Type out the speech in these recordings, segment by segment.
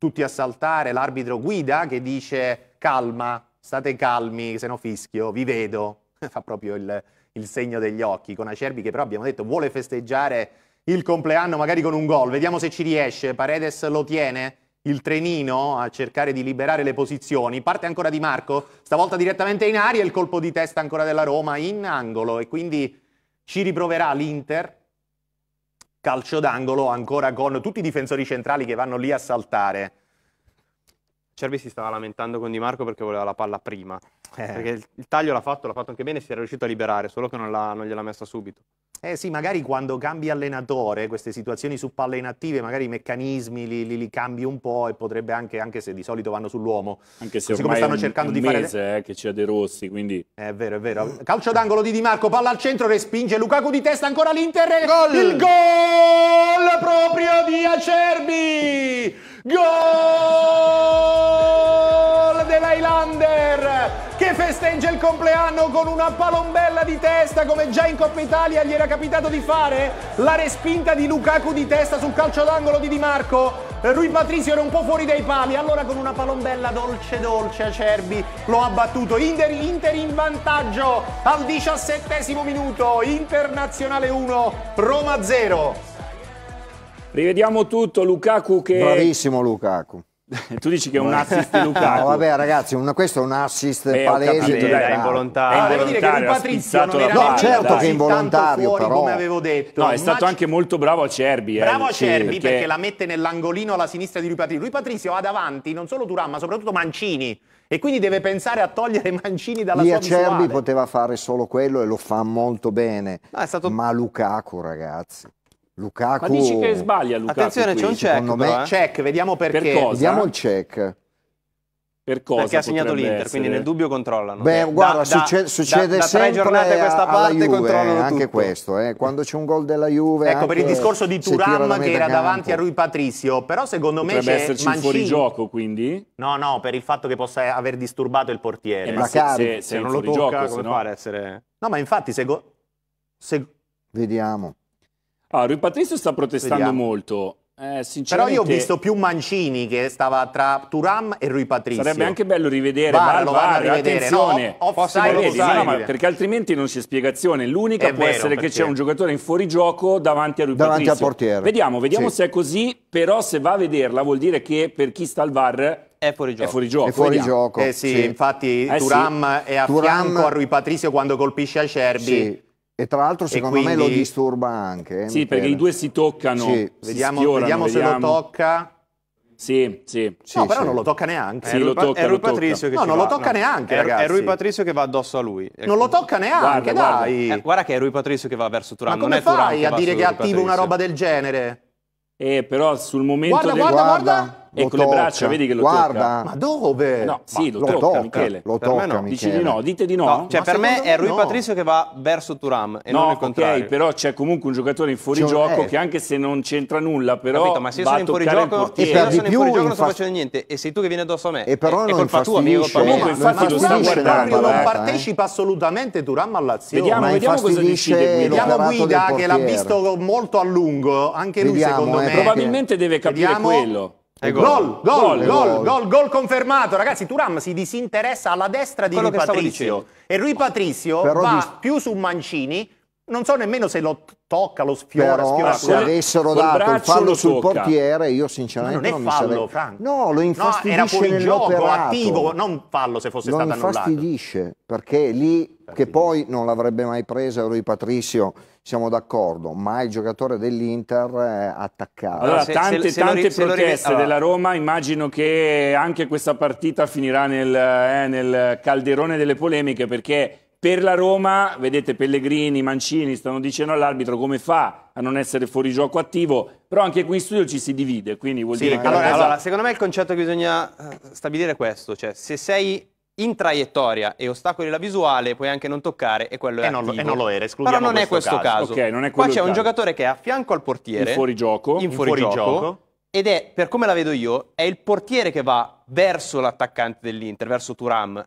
tutti a saltare, l'arbitro guida che dice calma, state calmi, se no fischio, vi vedo, fa proprio il, il segno degli occhi, con Acerbi che però abbiamo detto vuole festeggiare il compleanno magari con un gol, vediamo se ci riesce, Paredes lo tiene, il trenino a cercare di liberare le posizioni, parte ancora Di Marco, stavolta direttamente in aria, il colpo di testa ancora della Roma in angolo e quindi ci riproverà l'Inter calcio d'angolo ancora con tutti i difensori centrali che vanno lì a saltare. Cervi si stava lamentando con Di Marco perché voleva la palla prima. Eh. Perché il taglio l'ha fatto, l'ha fatto anche bene, si era riuscito a liberare, solo che non, non gliel'ha messa subito. Eh sì, magari quando cambi allenatore, queste situazioni su palle inattive, magari i meccanismi li, li, li cambi un po' e potrebbe anche, anche se di solito vanno sull'uomo. Anche se Siccome stanno cercando di mese, fare... eh, che c'è De Rossi, quindi... È vero, è vero. Calcio d'angolo di Di Marco, palla al centro, respinge Lukaku di testa, ancora l'Inter. Gol! Il gol proprio di Acerbi! Gol dell'Highlander! che festeggia il compleanno con una palombella di testa come già in Coppa Italia gli era capitato di fare la respinta di Lukaku di testa sul calcio d'angolo di Di Marco Rui Patrizio era un po' fuori dai pali allora con una palombella dolce dolce Acerbi lo ha battuto Inter, Inter in vantaggio al diciassettesimo minuto Internazionale 1 Roma 0 Rivediamo tutto, Lukaku che... Bravissimo Lukaku tu dici che è un assist di Lukaku. No, vabbè, ragazzi, una, questo è un assist Beh, palese. Capito, dai, dai, è involontario. È ah, involontario, ha spizzato la palla. No, certo dai. che è involontario, fuori, però. come avevo detto. No, è stato anche molto bravo a Cerbi. Eh, bravo eh, a Cerbi perché... perché la mette nell'angolino alla sinistra di Rui Patrizio. Rui Patrizio ha davanti non solo Turam, ma soprattutto Mancini e quindi deve pensare a togliere Mancini dalla Lì sua visuale. Acerbi poteva fare solo quello e lo fa molto bene, no, ah, stato... ma Lukaku ragazzi. Lukaku... Ma dici che sbaglia Lukaku Attenzione, qui, c'è un check, me... però, eh? check, vediamo perché. Per cosa? Vediamo il check. Per cosa Perché ha segnato l'Inter, essere... quindi nel dubbio controllano. Beh, guarda, da, succede, succede da, sempre tre giornate a questa parte Juve, controllano eh, anche tutto. questo, eh, quando c'è un gol della Juve. Ecco, per il discorso di Turam che era campo. davanti a Rui Patricio, però secondo Potrebbe me Potrebbe esserci fuori gioco, quindi? No, no, per il fatto che possa aver disturbato il portiere. Eh, ma se, se, se, se non lo tocca, come no? pare essere... No, ma infatti se... Go... se... Vediamo. Ah, Rui Patrizio sta protestando Vediamo. molto. Eh, Però io ho visto più Mancini che stava tra Turam e Rui Patrizio. Sarebbe anche bello rivedere VAR, VAR, rivedere. attenzione. No, offside, vedi, no, no, perché altrimenti non c'è spiegazione. L'unica è può vero, essere perché... che c'è un giocatore in fuorigioco davanti a Rui davanti Patrizio. Davanti al portiere. Vediamo, vediamo sì. se è così. Però se va a vederla vuol dire che per chi sta al VAR è fuori gioco. È fuori gioco. È fuori gioco. Eh sì, sì, infatti eh Turam sì. è a Turam... fianco a Rui Patrizio quando colpisce Acerbi. Sì e tra l'altro secondo quindi... me lo disturba anche. Eh, sì, Michele. perché i due si toccano. Sì. Si vediamo, sfiorano, vediamo, vediamo se lo tocca. Sì, sì. No, sì, però non lo tocca neanche. Sì, eh, è Rui, tocca, è Rui Patrizio tocca. che No, non va. lo tocca no. neanche, è, ragazzi. È Rui Patrizio che va addosso a lui. Non lo tocca neanche, guarda, dai. Guarda. Eh, guarda che è Rui Patrizio che va verso Turan. Ma come fai Turan a dire che è attivo una roba del genere? Eh, però sul momento... Guarda, del... guarda, guarda ecco tocca. le braccia, vedi che lo Guarda. Tocca. Ma dove? No, sì, lo, lo, tocca, tocca Michele. Lo tocca, no. Michele. Dici di no, dite di no. no cioè, Ma per me è Rui no. Patrizio che va verso Turam e no, non il contrario. ok, però c'è comunque un giocatore in fuorigioco eh. che anche se non c'entra nulla, però Capito, ma se io sono in fuorigioco, e per sono in fuorigioco non sto facendo niente e sei tu che vieni addosso a me. E però è colpa tua, amico. Eh. Comunque infatti lo sta guardando. Non eh. partecipa assolutamente Turam all'azione. Vediamo, vediamo cosa decide Vediamo Guida che l'ha visto molto a lungo, anche lui secondo me. Probabilmente deve capire quello. Gol, gol, gol, gol, gol, confermato. Ragazzi, Turam si disinteressa alla destra di Rui Patrizio. E Rui Patrizio va più su Mancini. Non so nemmeno se lo tocca, lo sfiora. Però se avessero dato il fallo sul portiere, io sinceramente non, non è fallo, Frank. No, lo infastidisce no, era fuori gioco, attivo, non fallo se fosse lo stato annullato. Lo infastidisce, perché lì che poi non l'avrebbe mai presa Rui Patricio, siamo d'accordo, ma il giocatore dell'Inter attaccato. Allora, se, tante, se, tante lo, proteste allora. della Roma, immagino che anche questa partita finirà nel, eh, nel calderone delle polemiche, perché per la Roma, vedete Pellegrini, Mancini stanno dicendo all'arbitro come fa a non essere fuori gioco attivo, però anche qui in studio ci si divide, quindi vuol sì, dire che... Allora, cosa... allora, secondo me il concetto che bisogna eh, stabilire è questo, cioè se sei in traiettoria e ostacoli la visuale, puoi anche non toccare e quello è e non, lo, e non lo era, escludiamo Però non questo è questo caso. caso. Okay, non è Qua c'è un giocatore che è a fianco al portiere. In fuorigioco. In fuorigioco. Ed è, per come la vedo io, è il portiere che va verso l'attaccante dell'Inter, verso Turam.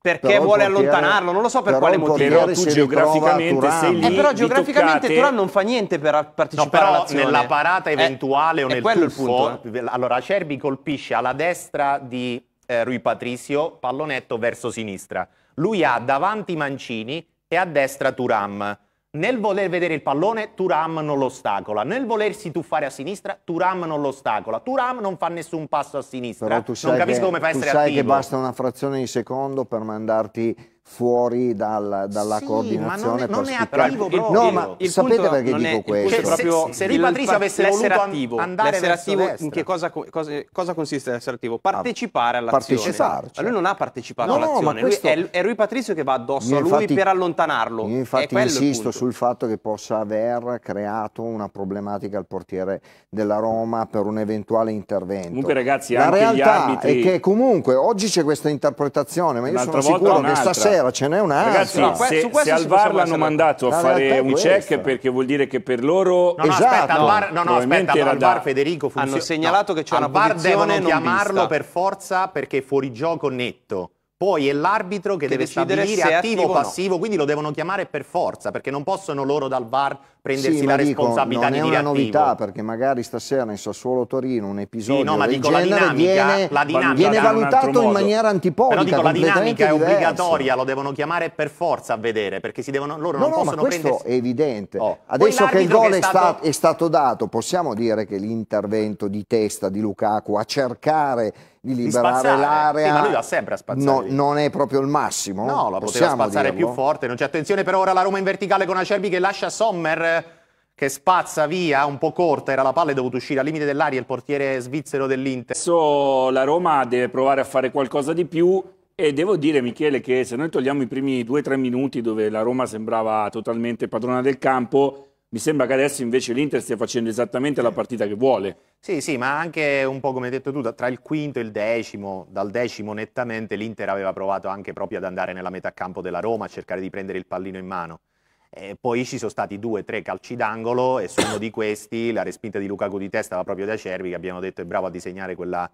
Perché però vuole allontanarlo, non lo so per quale motivo. Però tu geograficamente sei lì. Eh, però geograficamente toccate... Turam non fa niente per partecipare no, però all'azione. nella parata eh, eventuale è, o nel tuffo, il punto, eh. Allora Acerbi colpisce alla destra di eh, Rui Patricio, pallonetto verso sinistra. Lui ha davanti Mancini e a destra Turam. Nel voler vedere il pallone, Turam non lo ostacola. Nel volersi tuffare a sinistra, Turam non lo ostacola. Turam non fa nessun passo a sinistra. Però tu sai non capisco che, come fa a essere attivo. Tu sai che basta una frazione di secondo per mandarti fuori dal, dalla sì, coordinazione ma non, è, non è attivo proprio no, ma il sapete perché dico è, questo? Cioè, se, se Di Patrizio avesse l'essere attivo, l'essere attivo in che cosa, cosa, cosa consiste l'essere attivo? Partecipare ah, all'azione. Parteciparci. Ma lui non ha certo. partecipato no, all'azione, questo... lui è, è, lui Patrizio che va addosso io a lui infatti, per allontanarlo. Io infatti insisto sul fatto che possa aver creato una problematica al portiere della Roma per un eventuale intervento. Comunque ragazzi, La realtà è che comunque oggi c'è questa interpretazione, ma io sono sicuro che stasera c'era, ce n'è un'altra. Ragazzi, no, se, su se al VAR l'hanno mandato a fare un questa. check perché vuol dire che per loro... No, no, esatto. aspetta, al esatto. VAR, no, no, aspetta, al VAR Federico funziona... Hanno segnalato che c'è una posizione non chiamarlo vista. per forza perché è fuori gioco netto. Poi è l'arbitro che, che deve stabilire attivo o passivo, no. quindi lo devono chiamare per forza, perché non possono loro dal VAR prendersi sì, la dico, responsabilità di dire Non è una novità, attivo. perché magari stasera in Sassuolo-Torino un episodio sì, no, ma dico, la dinamica, viene, la dinamica viene valutato in, in maniera antiponica, Però dico, la dinamica è obbligatoria, diversa. lo devono chiamare per forza a vedere, perché devono, loro no, non no, possono ma questo è evidente. Oh. Adesso che il gol è, stato... è stato dato, possiamo dire che l'intervento di testa di Lukaku a cercare di liberare di l'area. Sì, ma lui va sempre a spazzare. No, non è proprio il massimo. No, la poteva spazzare dirlo? più forte. Non c'è attenzione per ora la Roma in verticale con Acerbi che lascia Sommer che spazza via, un po' corta, era la palla e dovuto uscire al limite dell'aria il portiere svizzero dell'Inter. Adesso la Roma deve provare a fare qualcosa di più e devo dire Michele che se noi togliamo i primi 2-3 minuti dove la Roma sembrava totalmente padrona del campo, mi sembra che adesso invece l'Inter stia facendo esattamente la partita che vuole. Sì, sì, ma anche un po' come hai detto tu, tra il quinto e il decimo, dal decimo nettamente l'Inter aveva provato anche proprio ad andare nella metà campo della Roma, a cercare di prendere il pallino in mano. E poi ci sono stati due tre calci d'angolo e su uno di questi la respinta di Lukaku di testa va proprio da Cervi che abbiamo detto è bravo a disegnare quella,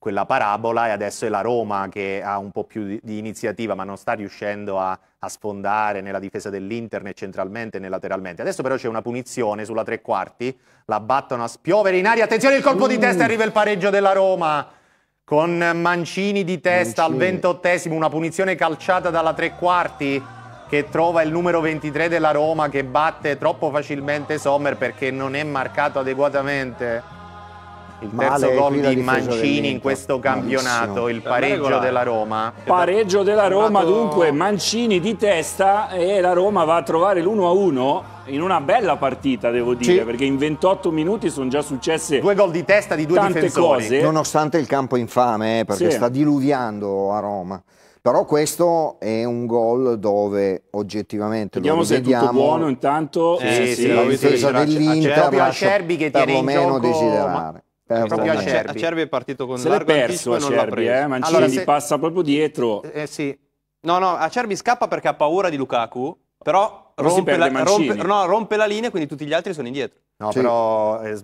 quella parabola e adesso è la Roma che ha un po' più di, di iniziativa ma non sta riuscendo a, a sfondare nella difesa dell'Inter né centralmente né lateralmente. Adesso però c'è una punizione sulla tre quarti, la battono a spiovere in aria, attenzione il colpo uh. di testa arriva il pareggio della Roma con Mancini di testa Mancini. al ventottesimo, una punizione calciata dalla tre quarti che trova il numero 23 della Roma che batte troppo facilmente Sommer perché non è marcato adeguatamente. Il terzo gol di Mancini in questo campionato, Malissimo. il pareggio della Roma. Pareggio della Roma, dunque Mancini di testa e la Roma va a trovare l'1-1 in una bella partita, devo dire, sì. perché in 28 minuti sono già successe due gol di testa di due tante Cose. Nonostante il campo infame, eh, perché sì. sta diluviando a Roma. Però questo è un gol dove oggettivamente vediamo lo se vediamo. è tutto buono intanto. Eh, sì, sì, sì, sì, la difesa dell'Inter lascia perlomeno desiderare. Ma... Eh, proprio Acerbi. Acerbi è partito con se largo perso, anticipo Acerbi, e non l'ha preso. Eh? allora, se... passa proprio dietro. Eh, eh sì. No, no, Cervi scappa perché ha paura di Lukaku, però rompe la, rompe, no, rompe la, linea, quindi tutti gli altri sono indietro. No, sì. però eh,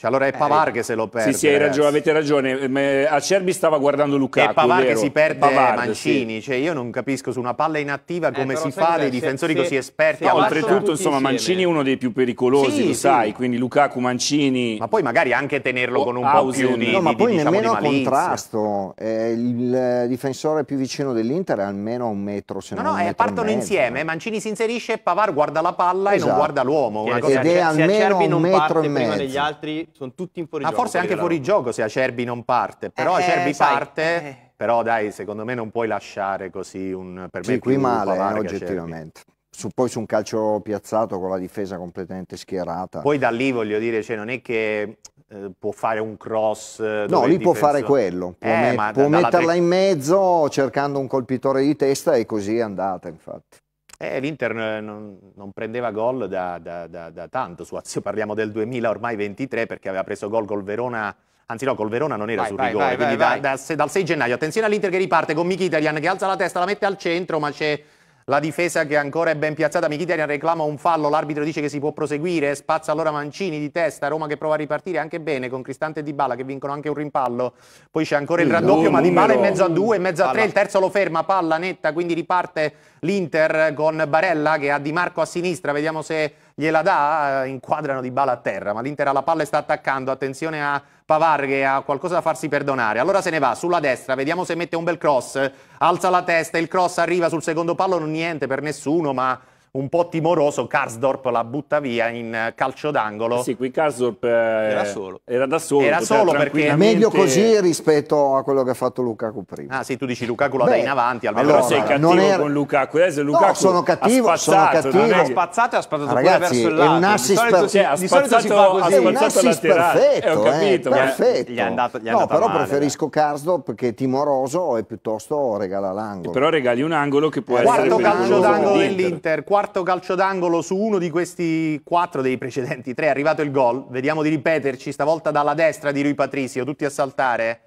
cioè, allora è Pavar eh, che se lo perde. Sì, sì, ragione, avete ragione. Eh, eh, Acerbi stava guardando Lukaku. E Pavar che si perde Pavard, Mancini. Sì. Cioè, io non capisco su una palla inattiva eh, come eh, si fa dei difensori se, così esperti. No, oltretutto, insomma, insieme. Mancini è uno dei più pericolosi, sì, lo sì. sai. Quindi Lukaku, Mancini... Ma poi magari anche tenerlo oh, con un Ausen. po' più di No, ma poi di, diciamo, nemmeno di contrasto. Eh, il difensore più vicino dell'Inter è almeno un metro, se no, non no, un metro partono insieme. Mancini si inserisce, Pavar guarda la palla e non esatto. guarda l'uomo. Ed è almeno un metro e mezzo. degli altri sono tutti in fuori Ma ah, forse anche fuori gioco se Acerbi non parte, però eh, Acerbi sai, parte, eh. però dai, secondo me non puoi lasciare così un... Per me sì, qui male, eh, oggettivamente. Su, poi su un calcio piazzato con la difesa completamente schierata. Poi da lì voglio dire, cioè, non è che eh, può fare un cross. Eh, no, lì può fare quello, può, eh, met può metterla tre... in mezzo cercando un colpitore di testa e così è andata infatti. Eh, L'Inter eh, non, non, prendeva gol da, da, da, da, tanto su Azio, parliamo del 2000 ormai 23 perché aveva preso gol col Verona, anzi no, col Verona non era vai, sul vai, rigore, vai, quindi dal 6 gennaio, attenzione all'Inter che riparte con Mkhitaryan che alza la testa, la mette al centro ma c'è la difesa che ancora è ben piazzata, Michitian reclama un fallo, l'arbitro dice che si può proseguire, spazza allora Mancini di testa, Roma che prova a ripartire anche bene con Cristante e Dybala che vincono anche un rimpallo, poi c'è ancora il raddoppio, no, ma Dybala in mezzo a due, in mezzo a tre, il terzo lo ferma, palla netta, quindi riparte l'Inter con Barella che ha Di Marco a sinistra, vediamo se gliela dà, eh, inquadrano di bala a terra, ma l'Inter la palla e sta attaccando, attenzione a Pavar che ha qualcosa da farsi perdonare, allora se ne va sulla destra, vediamo se mette un bel cross, alza la testa, il cross arriva sul secondo palo, non niente per nessuno, ma un po' timoroso, Karsdorp la butta via in eh, calcio d'angolo. Eh sì, qui Karsdorp eh, era solo. Era da solo. Era solo tranquillamente... perché... Meglio così rispetto a quello che ha fatto Lukaku prima. Ah sì, tu dici Lukaku la dai in avanti, almeno allora, sei cattivo non era... con Lukaku. Eh, Lukaku no, sono cattivo, spazzato, sono cattivo. Ha spazzato e ha spazzato Ragazzi, pure verso il lato. È un assist di solito, per... Eh, di solito si fa così. È un assist perfetto, eh, ho capito, eh, perfetto. Gli è andato, gli è no, però male, preferisco eh. Karsdorp che è timoroso e piuttosto regala l'angolo. Però regali un angolo che può essere... Quarto calcio d'angolo dell'Inter, quarto calcio d'angolo su uno di questi quattro dei precedenti tre è arrivato il gol. Vediamo di ripeterci, stavolta dalla destra di Rui Patrizio, tutti a saltare.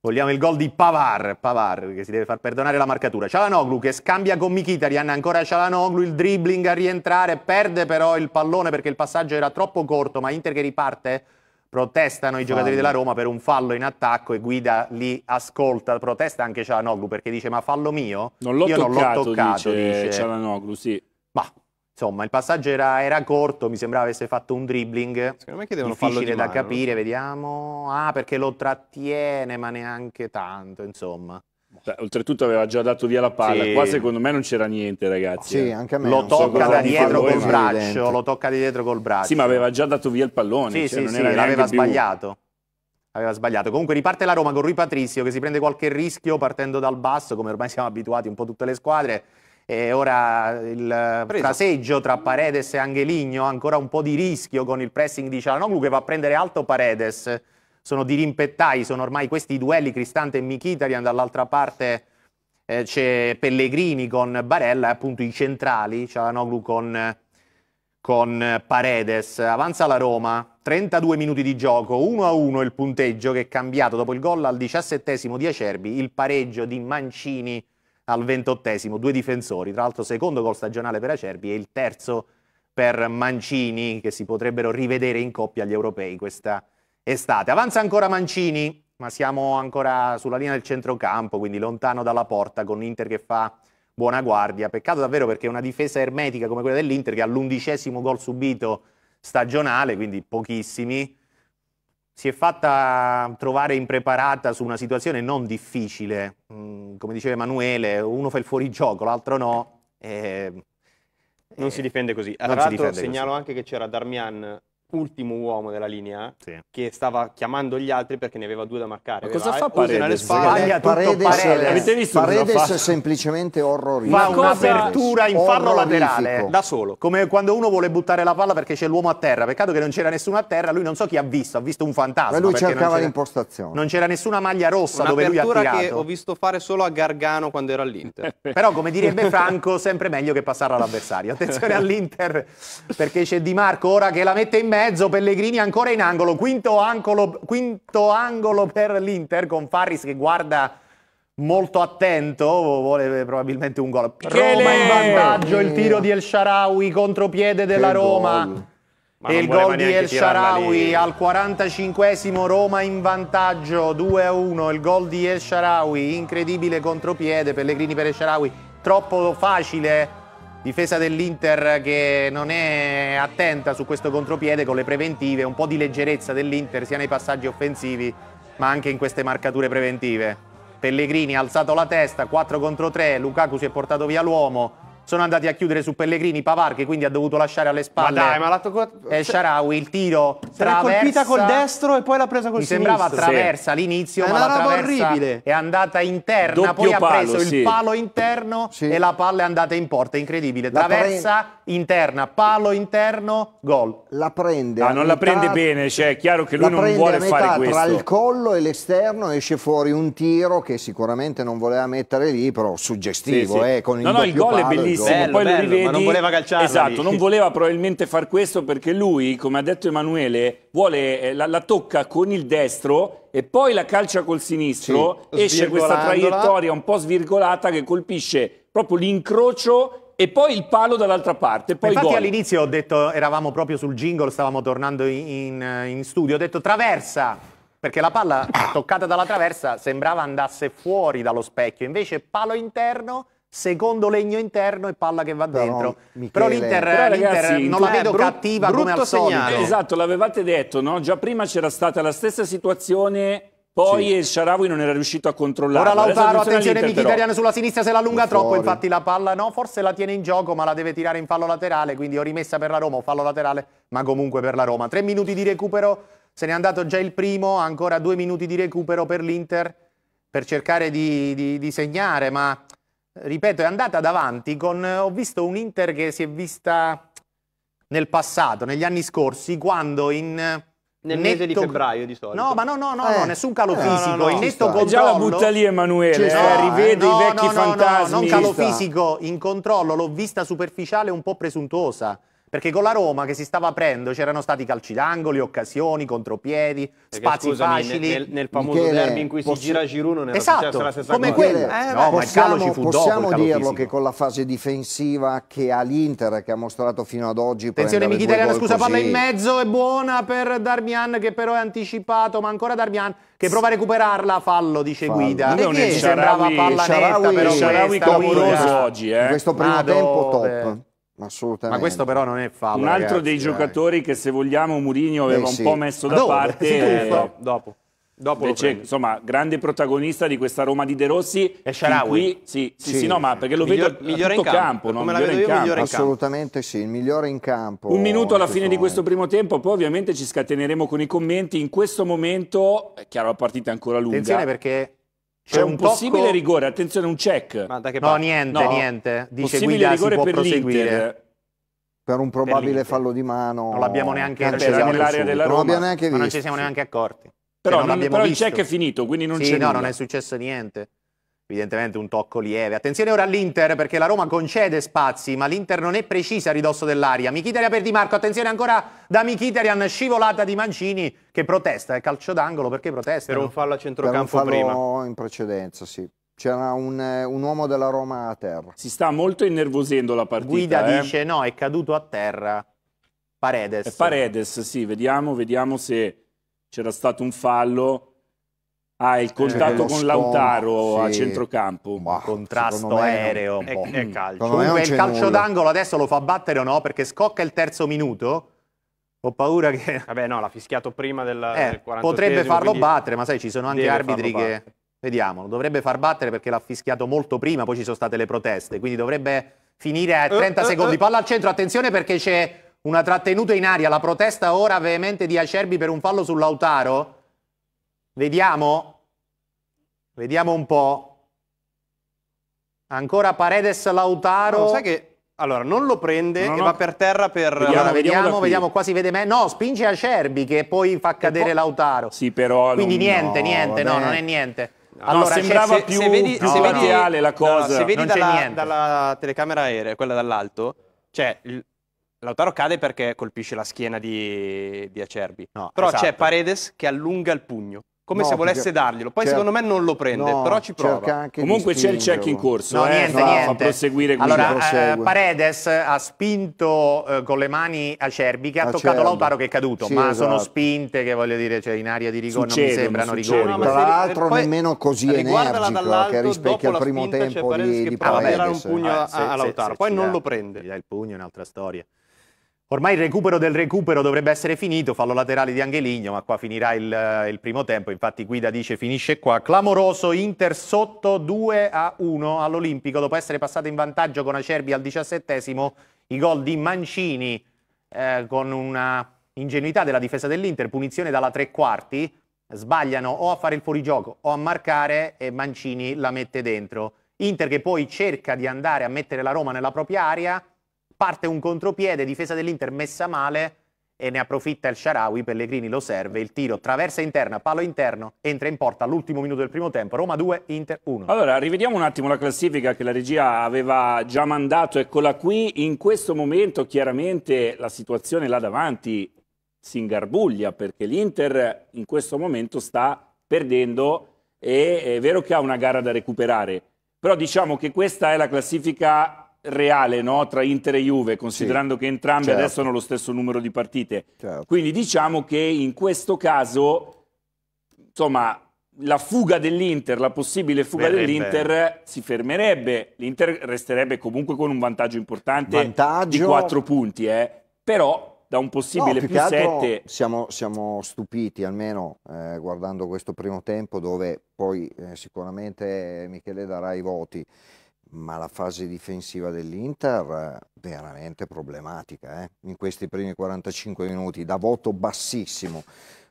Vogliamo il gol di Pavar, Pavar che si deve far perdonare la marcatura. Cialanoglu che scambia con Mkhitaryan, ancora Cialanoglu, il dribbling a rientrare, perde però il pallone perché il passaggio era troppo corto, ma Inter che riparte, protestano i giocatori fallo. della Roma per un fallo in attacco e Guida li ascolta, protesta anche Cialanoglu perché dice ma fallo mio? Non l'ho Io toccato, non l'ho toccato, dice, dice. Cialanoglu, sì. Ma insomma, il passaggio era, era, corto, mi sembrava avesse fatto un dribbling. Secondo me che devono farlo di da mano. capire, vediamo. Ah, perché lo trattiene, ma neanche tanto, insomma. Cioè, oltretutto aveva già dato via la palla, sì. qua secondo me non c'era niente ragazzi. Sì, eh. anche a me. Lo tocca so da dietro col braccio, lo tocca di dietro col braccio. Sì, ma aveva già dato via il pallone. Sì, cioè, sì, sì l'aveva sbagliato. Aveva sbagliato. Comunque riparte la Roma con Rui Patrizio che si prende qualche rischio partendo dal basso, come ormai siamo abituati un po' tutte le squadre. E ora il Preso. traseggio tra Paredes e Angeligno, ancora un po' di rischio con il pressing di Cialanoglu che va a prendere alto Paredes. Sono dirimpettai, sono ormai questi duelli Cristante e Michitarian, dall'altra parte eh, c'è Pellegrini con Barella e appunto i centrali, Cialanoglu con, con Paredes. Avanza la Roma, 32 minuti di gioco, 1-1 il punteggio che è cambiato dopo il gol al diciassettesimo di Acerbi, il pareggio di Mancini al ventottesimo, due difensori, tra l'altro secondo gol stagionale per Acerbi e il terzo per Mancini che si potrebbero rivedere in coppia agli europei questa estate. Avanza ancora Mancini, ma siamo ancora sulla linea del centrocampo, quindi lontano dalla porta con Inter che fa buona guardia. Peccato davvero perché una difesa ermetica come quella dell'Inter che ha l'undicesimo gol subito stagionale, quindi pochissimi, si è fatta trovare impreparata su una situazione non difficile. Mm, come diceva Emanuele, uno fa il fuorigioco, l'altro no. Eh, non si eh, difende così. Tra l'altro segnalo così. anche che c'era Darmian ultimo uomo della linea sì. che stava chiamando gli altri perché ne aveva due da marcare. Ma cosa fa Paredes? Paredes, Paredes, Paredes, Avete visto Paredes è semplicemente orrorifico. Ma un'apertura in fallo laterale. Da solo. Come quando uno vuole buttare la palla perché c'è l'uomo a terra. Peccato che non c'era nessuno a terra. Lui non so chi ha visto, ha visto un fantasma. Ma lui cercava l'impostazione. Non c'era nessuna maglia rossa dove lui ha tirato. che ho visto fare solo a Gargano quando era all'Inter. Però come direbbe Franco, sempre meglio che passare all'avversario. Attenzione all'Inter perché c'è Di Marco ora che la mette in mezzo mezzo, Pellegrini ancora in angolo, quinto angolo, quinto angolo per l'Inter con Farris che guarda molto attento, vuole probabilmente un gol. Pichele! Roma in vantaggio, il tiro di El Sharawi, contropiede della che Roma. E il gol di El Sharawi al 45esimo Roma in vantaggio 2-1, il gol di El Sharawi, incredibile contropiede, Pellegrini per El Sharawi, troppo facile difesa dell'Inter che non è attenta su questo contropiede con le preventive, un po' di leggerezza dell'Inter sia nei passaggi offensivi ma anche in queste marcature preventive. Pellegrini ha alzato la testa, 4 contro 3, Lukaku si è portato via l'uomo, sono andati a chiudere su Pellegrini Pavar che quindi ha dovuto lasciare alle spalle ma dai, ma la tocco... e eh, Sharawi il tiro traversa col destro e poi l'ha presa col mi sinistro mi sembrava traversa sì. all'inizio ma la traversa orribile. è andata interna Doppio poi palo, ha preso sì. il palo interno sì. e la palla è andata in porta incredibile traversa interna palo interno gol la prende. Ah, non metà, la prende bene, cioè è chiaro che lui non vuole fare questo. Tra il collo e l'esterno esce fuori un tiro che sicuramente non voleva mettere lì, però suggestivo, sì, sì. Eh, con il No, no, il gol è bellissimo, bello, poi bello, lo rivedi. non voleva calciare. Esatto, lì. non voleva probabilmente far questo perché lui, come ha detto Emanuele, vuole eh, la, la tocca con il destro e poi la calcia col sinistro, sì, esce questa traiettoria un po' svirgolata che colpisce proprio l'incrocio e poi il palo dall'altra parte. Poi Infatti, gol. all'inizio ho detto, eravamo proprio sul jingle, stavamo tornando in, eh, in studio, ho detto traversa. Perché la palla toccata dalla traversa sembrava andasse fuori dallo specchio, invece palo interno secondo legno interno e palla che va dentro. Però, però l'Inter, però, ragazzi, l'Inter non la vedo brut, cattiva brutto come al solito. Esatto, l'avevate detto, no? Già prima c'era stata la stessa situazione poi sì. il Sharawi non era riuscito a controllare. Ora Lautaro, attenzione Mkhitaryan sulla sinistra se la allunga troppo, infatti la palla no, forse la tiene in gioco ma la deve tirare in fallo laterale, quindi ho rimessa per la Roma, o fallo laterale, ma comunque per la Roma. Tre minuti di recupero, se n'è andato già il primo, ancora due minuti di recupero per l'Inter per cercare di, di, di segnare, ma ripeto è andata davanti con, ho visto un Inter che si è vista nel passato, negli anni scorsi, quando in nel netto... mese di febbraio di solito. No, ma no, no, no, eh. no nessun calo eh. fisico. No, no, il netto controllo. già la butta lì Emanuele, eh, rivede i vecchi fantasmi. No, non calo fisico, in controllo, l'ho vista superficiale un po' presuntuosa. Perché con la Roma che si stava aprendo c'erano stati calci d'angoli, occasioni, contropiedi, perché, spazi scusami, facili. Nel, nel famoso Michele, derby in cui si gira Giruno nella esatto, la stessa come cosa. Quello. Eh, no, possiamo, ma possiamo dopo, dirlo fisico. che con la fase difensiva che ha l'Inter che ha mostrato fino ad oggi Attenzione Michitariano, scusa, palla in mezzo è buona per Darmian che però è anticipato, ma ancora Darmian che prova a recuperarla, fallo, dice fallo. Guida. Non è sembrava palla netta, però Sharawi, questa Sharawi oggi, eh. In questo primo Madonna. tempo top. Ma assolutamente. Ma questo però non è fallo. Un altro ragazzi, dei eh. giocatori dai. che se vogliamo Mourinho aveva Beh, sì. un po' messo da Dove? parte. Sì, no, eh, dopo. Dopo Invece, insomma, grande protagonista di questa Roma di De Rossi. E Sharawi. Sì, sì, sì, sì, no, ma perché lo Miglior, vedo migliore in campo. campo no? Come migliore la vedo in campo. Assolutamente sì, il migliore in campo. Un minuto alla fine di questo primo tempo, poi ovviamente ci scateneremo con i commenti. In questo momento, è chiaro, la partita è ancora lunga. Attenzione perché c'è un, un possibile tocco... rigore, attenzione, un check. no, niente, no. niente. Dice possibile guida, rigore per proseguire. Per un probabile fallo di mano. Non l'abbiamo neanche, non Roma, non neanche, non ci siamo neanche accorti. Però, cioè, non, non però il check è finito, quindi non sì, c'è no, nulla. non è successo niente. Evidentemente un tocco lieve. Attenzione ora all'Inter perché la Roma concede spazi, ma l'Inter non è precisa a ridosso dell'aria. Michitarian per Di Marco, attenzione ancora da Michitarian, scivolata di Mancini che protesta, è calcio d'angolo perché protesta? Per un fallo a centrocampo per un fallo prima. in precedenza, sì. C'era un, eh, un, uomo della Roma a terra. Si sta molto innervosendo la partita. Guida eh? dice no, è caduto a terra. Paredes. È Paredes, sì, vediamo, vediamo se c'era stato un fallo. Ah, il contatto con Lautaro sì. a centrocampo. Bah, Contrasto aereo e, mm. calcio. Comunque il calcio d'angolo adesso lo fa battere o no? Perché scocca il terzo minuto. Ho paura che... Vabbè no, l'ha fischiato prima del, eh, del Potrebbe farlo quindi... battere, ma sai, ci sono anche arbitri che... Battere. lo dovrebbe far battere perché l'ha fischiato molto prima, poi ci sono state le proteste, quindi dovrebbe finire a 30 uh, uh, secondi. Eh. Palla al centro, attenzione perché c'è una trattenuta in aria, la protesta ora veemente di Acerbi per un fallo sull'Autaro. Vediamo, Vediamo un po'. Ancora Paredes Lautaro. No, sai che allora, non lo prende no, no. e va per terra per... Vediamo, allora, vediamo, vediamo, qua vede me. No, spinge Acerbi che poi fa cadere po Lautaro. Sì, però... Quindi non... niente, no, niente, vabbè. no, non è niente. allora, sembrava se, più, se vedi, più se vedi, la cosa. se vedi dalla, dalla, telecamera aerea, quella dall'alto, cioè il, Lautaro cade perché colpisce la schiena di, di Acerbi. però esatto. c'è Paredes che allunga il pugno come no, se volesse perché... darglielo. Poi certo. secondo me non lo prende, no, però ci prova. Comunque c'è il check in corso, no, eh? niente, no, niente. fa proseguire Allora, eh, eh Paredes ha spinto eh, con le mani acerbi che ha Acerbo. Ah, toccato certo. Lautaro che è caduto, sì, ma esatto. sono spinte che voglio dire, cioè in area di rigore Succedono, non mi sembrano succedono. rigori. Tra l'altro nemmeno così energico eh, che rispecchia il primo tempo di, di Paredes. un pugno eh, a, poi non lo prende. Gli dà il pugno è un'altra storia. Ormai il recupero del recupero dovrebbe essere finito, fallo laterale di Angeligno, ma qua finirà il, il primo tempo, infatti Guida dice finisce qua. Clamoroso Inter sotto 2 a 1 all'Olimpico, dopo essere passato in vantaggio con Acerbi al diciassettesimo, i gol di Mancini eh, con una ingenuità della difesa dell'Inter, punizione dalla tre quarti, sbagliano o a fare il fuorigioco o a marcare e Mancini la mette dentro. Inter che poi cerca di andare a mettere la Roma nella propria area, parte un contropiede, difesa dell'Inter messa male e ne approfitta il Sharawi, Pellegrini lo serve, il tiro traversa interna, palo interno, entra in porta all'ultimo minuto del primo tempo, Roma 2, Inter 1. Allora, rivediamo un attimo la classifica che la regia aveva già mandato, eccola qui, in questo momento chiaramente la situazione là davanti si ingarbuglia perché l'Inter in questo momento sta perdendo e è vero che ha una gara da recuperare, però diciamo che questa è la classifica reale no? tra Inter e Juve, considerando sì, che entrambi certo. adesso hanno lo stesso numero di partite. Certo. Quindi diciamo che in questo caso, insomma, la fuga dell'Inter, la possibile fuga Verrebbe. dell'Inter si fermerebbe. L'Inter resterebbe comunque con un vantaggio importante vantaggio... di 4 punti, eh? però da un possibile no, più 7. Siamo, siamo, stupiti, almeno eh, guardando questo primo tempo, dove poi eh, sicuramente Michele darà i voti ma la fase difensiva dell'Inter veramente problematica eh? in questi primi 45 minuti da voto bassissimo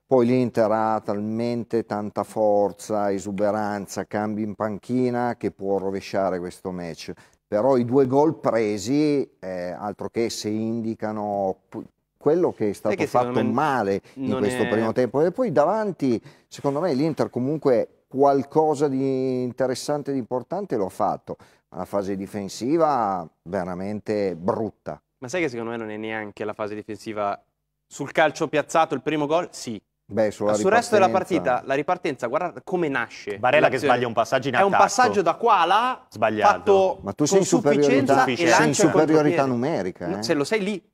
poi l'Inter ha talmente tanta forza, esuberanza, cambi in panchina che può rovesciare questo match però i due gol presi eh, altro che se indicano quello che è stato che fatto male in questo è... primo tempo e poi davanti secondo me l'Inter comunque qualcosa di interessante e di importante lo ha fatto una fase difensiva veramente brutta. Ma sai che secondo me non è neanche la fase difensiva sul calcio piazzato, il primo gol? Sì. Beh, sulla sul resto della partita, la ripartenza, guarda come nasce. Barella che cioè, sbaglia un passaggio in attacco. È un passaggio da qua a là, sbagliato. Ma tu sei in superiorità, sei in superiorità numerica. Eh? Se lo sei lì,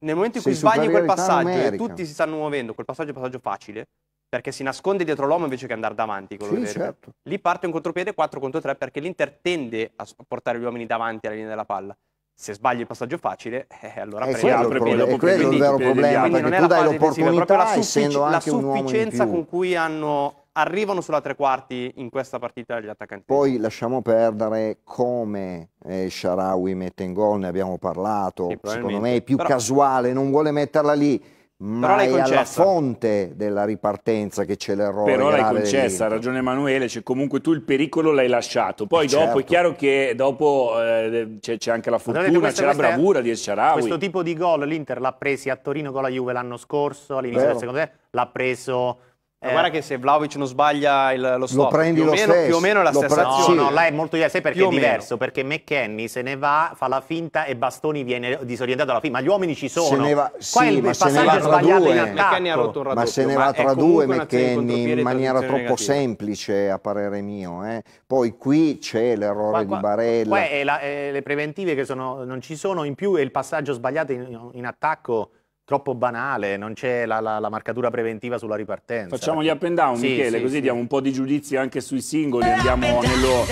nel momento in cui sei sbagli quel passaggio numerica. e tutti si stanno muovendo, quel passaggio è un passaggio facile, perché si nasconde dietro l'uomo invece che andare davanti. Sì, certo. Lì parte un contropiede 4 contro 3 perché l'Inter tende a portare gli uomini davanti alla linea della palla. Se sbagli il passaggio facile, eh, eh, allora eh, prendi il problema, è quello il vero problema, quindi non è la fase decisiva, è proprio la, suffici- la sufficienza con cui hanno, arrivano sulla tre quarti in questa partita gli attaccanti. Poi lasciamo perdere come eh, Sharawi mette in gol, ne abbiamo parlato, sì, secondo me è più Però... casuale, non vuole metterla lì ma è concessa. alla fonte della ripartenza che c'è l'errore. Però l'hai concessa, ha ragione Emanuele, cioè comunque tu il pericolo l'hai lasciato, poi eh dopo certo. è chiaro che dopo eh, c'è, anche la fortuna, c'è la bravura è, di Esciarawi. Questo tipo di gol l'Inter l'ha presi a Torino con la Juve l'anno scorso, all'inizio del secondo tempo, l'ha preso eh. guarda che se Vlaovic non sbaglia il, lo stop, lo prendi più, lo meno, stesso. più o meno la lo stessa cosa. No, sì. no, là è molto diverso, sai perché più è diverso? Perché McKenny se ne va, fa la finta e Bastoni viene disorientato alla fine, ma gli uomini ci sono. Se ne va, Qua sì, il ma se ne va tra due. McKenny ha rotto un raddoppio. Ma se ne va tra due McKenny in maniera troppo negativa. semplice a parere mio. Eh. Poi qui c'è l'errore di Barella. Qua è la, è le preventive che sono, non ci sono, in più e il passaggio sbagliato in, in attacco troppo banale, non c'è la, la, la, marcatura preventiva sulla ripartenza. Facciamo gli up and down, sì, Michele, sì, così sì. diamo un po' di giudizi anche sui singoli, andiamo nello,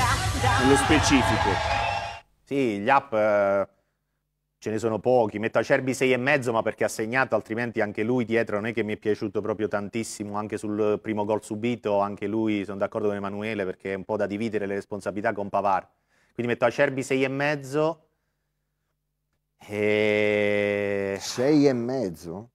nello specifico. Sì, gli up eh, ce ne sono pochi, metto Acerbi 6,5 ma perché ha segnato, altrimenti anche lui dietro non è che mi è piaciuto proprio tantissimo, anche sul primo gol subito, anche lui, sono d'accordo con Emanuele perché è un po' da dividere le responsabilità con Pavar. Quindi metto Acerbi 6,5 e... Eh, sei e mezzo?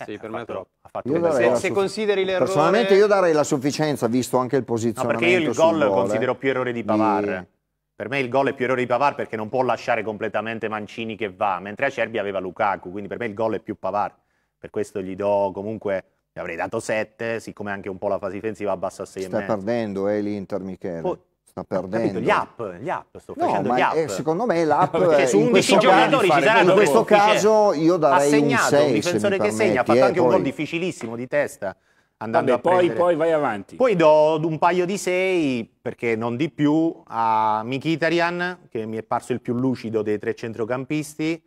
Eh, sì, per me è troppo. Se, se, consideri l'errore... Personalmente io darei la sufficienza, visto anche il posizionamento No, perché io il gol lo considero più errore di Pavar. Di... Per me il gol è più errore di Pavar perché non può lasciare completamente Mancini che va, mentre Acerbi aveva Lukaku, quindi per me il gol è più Pavar. Per questo gli do comunque... Gli avrei dato 7, siccome anche un po' la fase difensiva abbassa a 6 Sta perdendo eh, l'Inter, Michele. Poi, sta perdendo. Capito, gli app, gli app, sto facendo no, gli app. È, secondo me l'app su 11 giocatori ci saranno in questo caso eh. io darei ha segnato, un 6, un difensore se che segna, ha fatto eh, anche poi... un gol difficilissimo di testa. Andando Vabbè, a poi, poi, vai avanti. Poi do un paio di 6, perché non di più, a Mikitarian, che mi è parso il più lucido dei tre centrocampisti,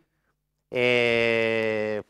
e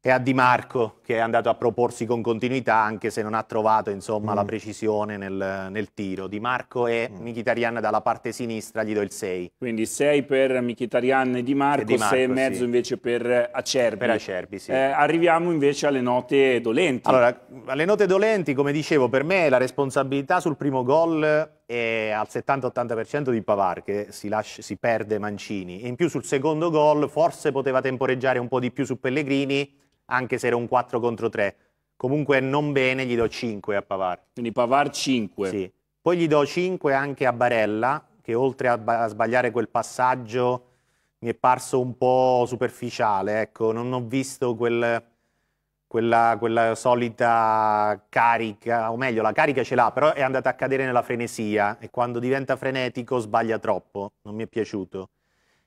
e a Di Marco che è andato a proporsi con continuità anche se non ha trovato insomma, mm. la precisione nel, nel, tiro. Di Marco e mm. Mkhitaryan dalla parte sinistra gli do il 6. Quindi 6 per Mkhitaryan e Di Marco, 6,5 sì. invece per Acerbi. Per Acerbi sì. eh, arriviamo invece alle note dolenti. Allora, alle note dolenti come dicevo per me la responsabilità sul primo gol e al 70-80% di Pavar che si, lascia, si, perde Mancini. In più sul secondo gol forse poteva temporeggiare un po' di più su Pellegrini, anche se era un 4 contro 3. Comunque non bene, gli do 5 a Pavar. Quindi Pavar 5. Sì. Poi gli do 5 anche a Barella, che oltre a, a sbagliare quel passaggio mi è parso un po' superficiale, ecco, non ho visto quel quella, quella, solita carica, o meglio, la carica ce l'ha, però è andata a cadere nella frenesia e quando diventa frenetico sbaglia troppo, non mi è piaciuto.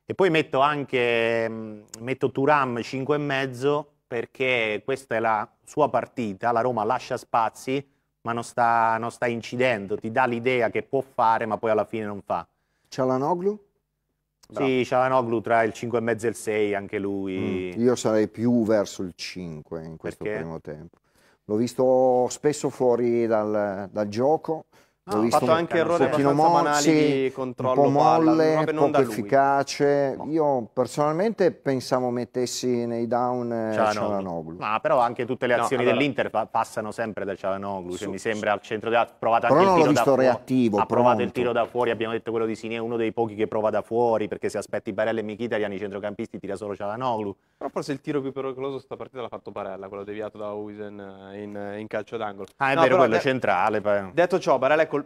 E poi metto anche, mm, metto Turam 5,5 perché questa è la sua partita, la Roma lascia spazi ma non sta, non sta incidendo, ti dà l'idea che può fare ma poi alla fine non fa. C'è Cialanoglu? Sì, Cialanoglu tra il 5,5 e il 6 anche lui. Mm. Io sarei più verso il 5 in questo Perché? primo tempo. L'ho visto spesso fuori dal, dal gioco, No, ho ah, fatto anche errori abbastanza mozzi, banali di controllo un po' molle, palla, poco efficace. No. Io personalmente pensavo mettessi nei down eh, Cialanoglu. Ma però anche tutte le azioni no, allora, dell'Inter passano sempre da Cialanoglu, se mi sembra al centro della provato però anche il tiro da fuori. Reattivo, ha provato pronto. il tiro da fuori, abbiamo detto quello di Sinè è uno dei pochi che prova da fuori, perché se aspetti Barella e Mkhitaryan i centrocampisti tira solo Cialanoglu. Però forse il tiro più pericoloso sta partita l'ha fatto Barella, quello deviato da Uisen in, in calcio d'angolo. Ah, è vero, quello de- centrale. Poi. Detto ciò, Barella è col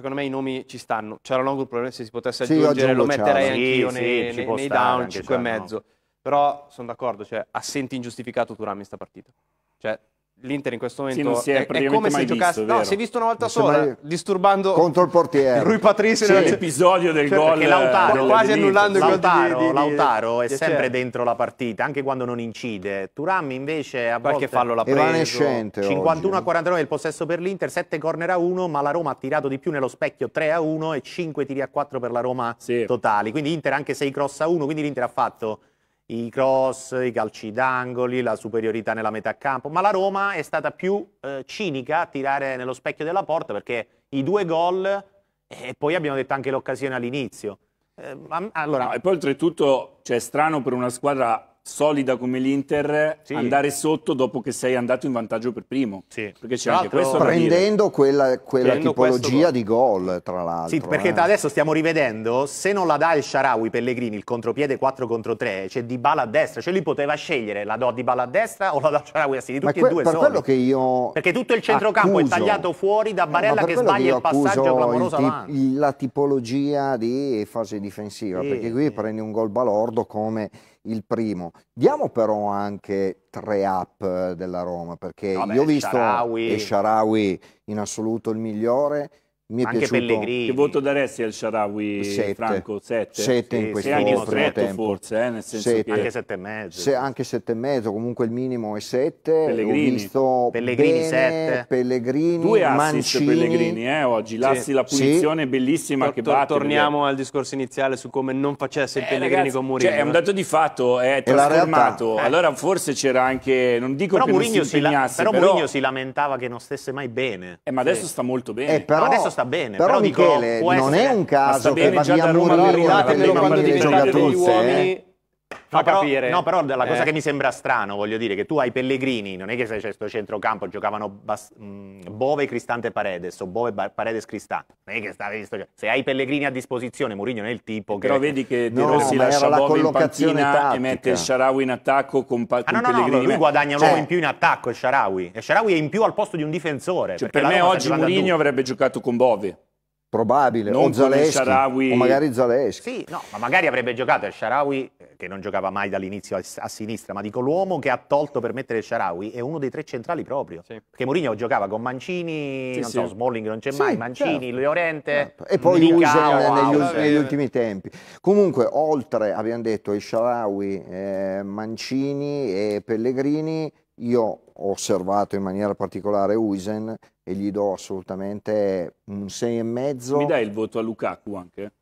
secondo me i nomi ci stanno. C'era Longo problema se si potesse sì, aggiungere lo metterei anch'io sì, nei, sì, nei, nei down 5,5. No. Però sono d'accordo, cioè assente ingiustificato Turam in sta partita. Cioè, l'Inter in questo momento sì, è, è, è, come se giocasse no, si è visto una volta sola disturbando contro il portiere Rui Patricio sì, nell'episodio del certo, gol Lautaro, quasi annullando il gol Lautaro, di, di, Lautaro è di sempre c'è. dentro la partita anche quando non incide Turam invece a qualche fallo l'ha preso 51 a 49 eh. il possesso per l'Inter 7 corner a 1 ma la Roma ha tirato di più nello specchio 3 a 1 e 5 tiri a 4 per la Roma sì. totali quindi Inter anche 6 cross a 1 quindi l'Inter ha fatto i cross, i calci d'angoli, la superiorità nella metà campo, ma la Roma è stata più eh, cinica a tirare nello specchio della porta perché i due gol eh, e poi abbiamo detto anche l'occasione all'inizio. Eh, allora... E poi oltretutto c'è cioè, strano per una squadra solida come l'Inter sì. andare sotto dopo che sei andato in vantaggio per primo. Sì. Perché c'è anche questo prendendo quella, quella tipologia di gol, tra l'altro. Sì, perché eh. adesso stiamo rivedendo, se non la dà il Sharawi Pellegrini il contropiede 4 contro 3, c'è cioè Di Bala a destra, cioè lui poteva scegliere la do Di Bala a destra o la do Sharawi a sinistra, tutti e due per soli. quello che io Perché tutto il centrocampo accuso. è tagliato fuori da Barella no, che sbaglia il passaggio clamoroso il avanti. La tipologia di fase difensiva, sì, perché qui prendi un gol balordo come il primo. Diamo però anche tre up eh, della Roma, perché Vabbè, io ho visto Esharawi in assoluto il migliore mi è Anche piaciuto. Pellegrini. Che voto daresti al Sharawi, sette. Franco? 7? 7 sì, in questo primo sette tempo. forse, eh, nel senso sette. Che... Anche 7 e mezzo. Se, anche 7 e mezzo, comunque il minimo è 7. Pellegrini. L'ho visto Pellegrini 7. Pellegrini, Due assist Mancini. Pellegrini eh, oggi. L'assi, sì. la punizione sì. bellissima Tor- che batte. Torniamo al discorso iniziale su come non facesse il eh, Pellegrini ragazzi, con Mourinho. Cioè, è un eh. dato di fatto, è trasformato. Eh. Allora forse c'era anche, non dico però che Murigno non si impegnasse, la... però, Mourinho si lamentava che non stesse mai bene. Eh, ma adesso sta molto bene. però... Adesso sta bene. Però, però Michele, dico, non essere... è un caso che va via Mourinho quando diventate degli eh? uomini Fa no, capire. Però, no, però la cosa eh. che mi sembra strano, voglio dire, che tu hai Pellegrini, non è che sei questo centrocampo, giocavano Bas- mh, Bove, Cristante, Paredes o Bove, ba- Paredes, Cristante. Non è che stavi sto... Se hai Pellegrini a disposizione, Murigno non è il tipo che... Però vedi che De Rossi no, lascia la Bove in panchina tattica. e mette Sharawi in attacco con, pa- ah, no, no, Pellegrini. No, lui guadagna un cioè... uomo in più in attacco, Sharawi. E Sharawi è in più al posto di un difensore. Cioè, per me oggi Murigno avrebbe giocato con Bove. Probabile, non o Zaleschi, Sharawi... o magari Zaleschi. Sì, no, ma magari avrebbe giocato il Sharawi, eh, che non giocava mai dall'inizio a, a, sinistra, ma dico l'uomo che ha tolto per mettere il Sharawi è uno dei tre centrali proprio. Sì. Perché Mourinho giocava con Mancini, sì, non so, Smalling non c'è mai, Mancini, certo. Llorente... No. Certo. E poi Usa negli, us negli, ultimi tempi. Comunque, oltre, abbiamo detto, il Sharawi, eh, Mancini e Pellegrini, io ho osservato in maniera particolare Uisen e gli do assolutamente un 6,5. Mi dai il voto a Lukaku anche?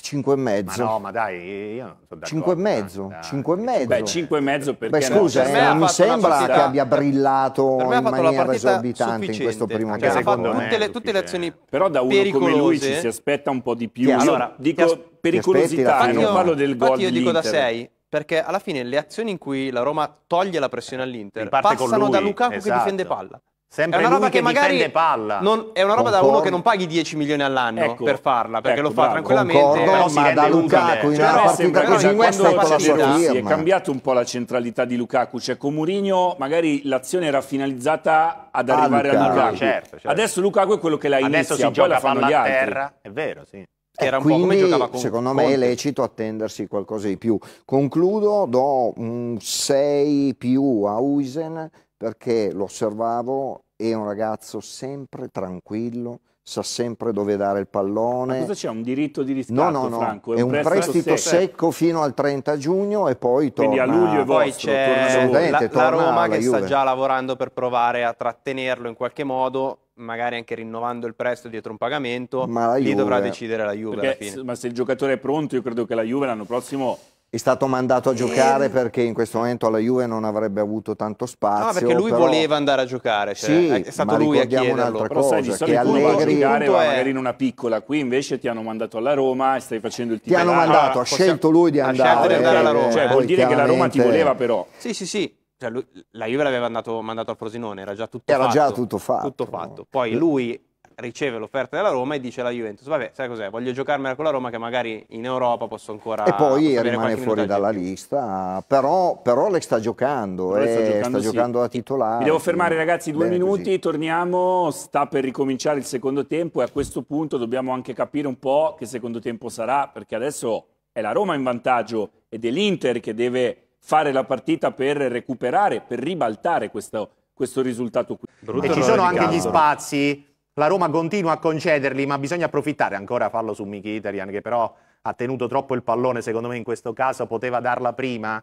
5 e mezzo. Ma no, ma dai, io non sono d'accordo. 5 e eh. mezzo, dai. 5 e mezzo. Beh, 5 e mezzo perché Beh, scusa, no? per eh, mi sembra che abbia brillato in maniera esorbitante in questo primo tempo. Ha fatto tutte le, tutte le azioni Però da uno pericolose. come lui ci si aspetta un po' di più. Chiaro. Allora, dico pericolosità, eh, non parlo del gol Infatti io dico da 6, perché alla fine le azioni in cui la Roma toglie la pressione all'Inter passano da Lukaku esatto. che difende palla. Sempre è una roba che, che magari palla. Non, è una roba Concordo. da uno che non paghi 10 milioni all'anno ecco. per farla, perché ecco, lo fa bravo. tranquillamente. Concordo, ma da Lukaku in cioè, una partita così questa si è cambiato un po' la centralità di Lukaku, cioè con Mourinho magari l'azione era finalizzata ad arrivare ah, Lukaku. a Lukaku. Certo, certo. Adesso Lukaku è quello che la inizia, Adesso si poi gioca la fanno gli altri. terra, è vero, sì. Eh, era un quindi, po' come giocava con secondo me Conte. è lecito attendersi qualcosa di più. Concludo, do un 6 più a Uisen perché lo osservavo, è un ragazzo sempre tranquillo, sa sempre dove dare il pallone. Ma cosa c'è? Un diritto di riscatto, no, no, no. Franco? È, è un, prestito, prestito secco. fino al 30 giugno e poi torna. Quindi a luglio e poi c'è la, la Roma che sta già lavorando per provare a trattenerlo in qualche modo magari anche rinnovando il prestito dietro un pagamento, ma lì dovrà eh. decidere la Juve perché, Ma se il giocatore è pronto, io credo che la Juve l'anno prossimo è stato mandato a eh. giocare perché in questo momento alla Juve non avrebbe avuto tanto spazio. No, perché lui però... voleva andare a giocare, cioè, sì, è stato lui a chiederlo. un'altra però cosa, sai, che Allegri giocare, è... magari in una piccola, qui invece ti hanno mandato alla Roma e stai facendo il titolare. Ti hanno mandato, ha ah, scelto lui di andare, Ha scelto di andare alla Roma. Cioè, vuol dire che la Roma ti voleva però. Sì, sì, sì cioè lui, la Juve l'aveva andato, mandato al Frosinone, era già tutto era fatto. Era già tutto fatto. Tutto fatto. Poi eh. lui riceve l'offerta della Roma e dice alla Juventus, vabbè, sai cos'è, voglio giocarmela con la Roma che magari in Europa posso ancora... E poi rimane fuori dalla lista, però, però le sta giocando, però eh, sta giocando, sta giocando da titolare. Mi devo fermare ragazzi due Bene, minuti, così. torniamo, sta per ricominciare il secondo tempo e a questo punto dobbiamo anche capire un po' che secondo tempo sarà, perché adesso è la Roma in vantaggio ed è l'Inter che deve fare la partita per recuperare, per ribaltare questo, questo risultato qui. Brutto e ci sono anche gli spazi, la Roma continua a concederli, ma bisogna approfittare ancora, fallo su Mkhitaryan che però ha tenuto troppo il pallone, secondo me in questo caso poteva darla prima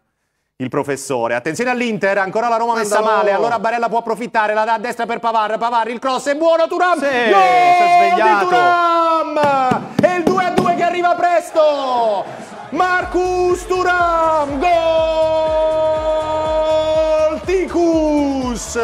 il professore. Attenzione all'Inter, ancora la Roma messa Andalo. male, allora Barella può approfittare, la dà a destra per Pavar, Pavar, il cross è buono, Turam! Sì, Gol si è svegliato! Turam! E il 2-2 che arriva presto! Marcus Turam, gol Ticus!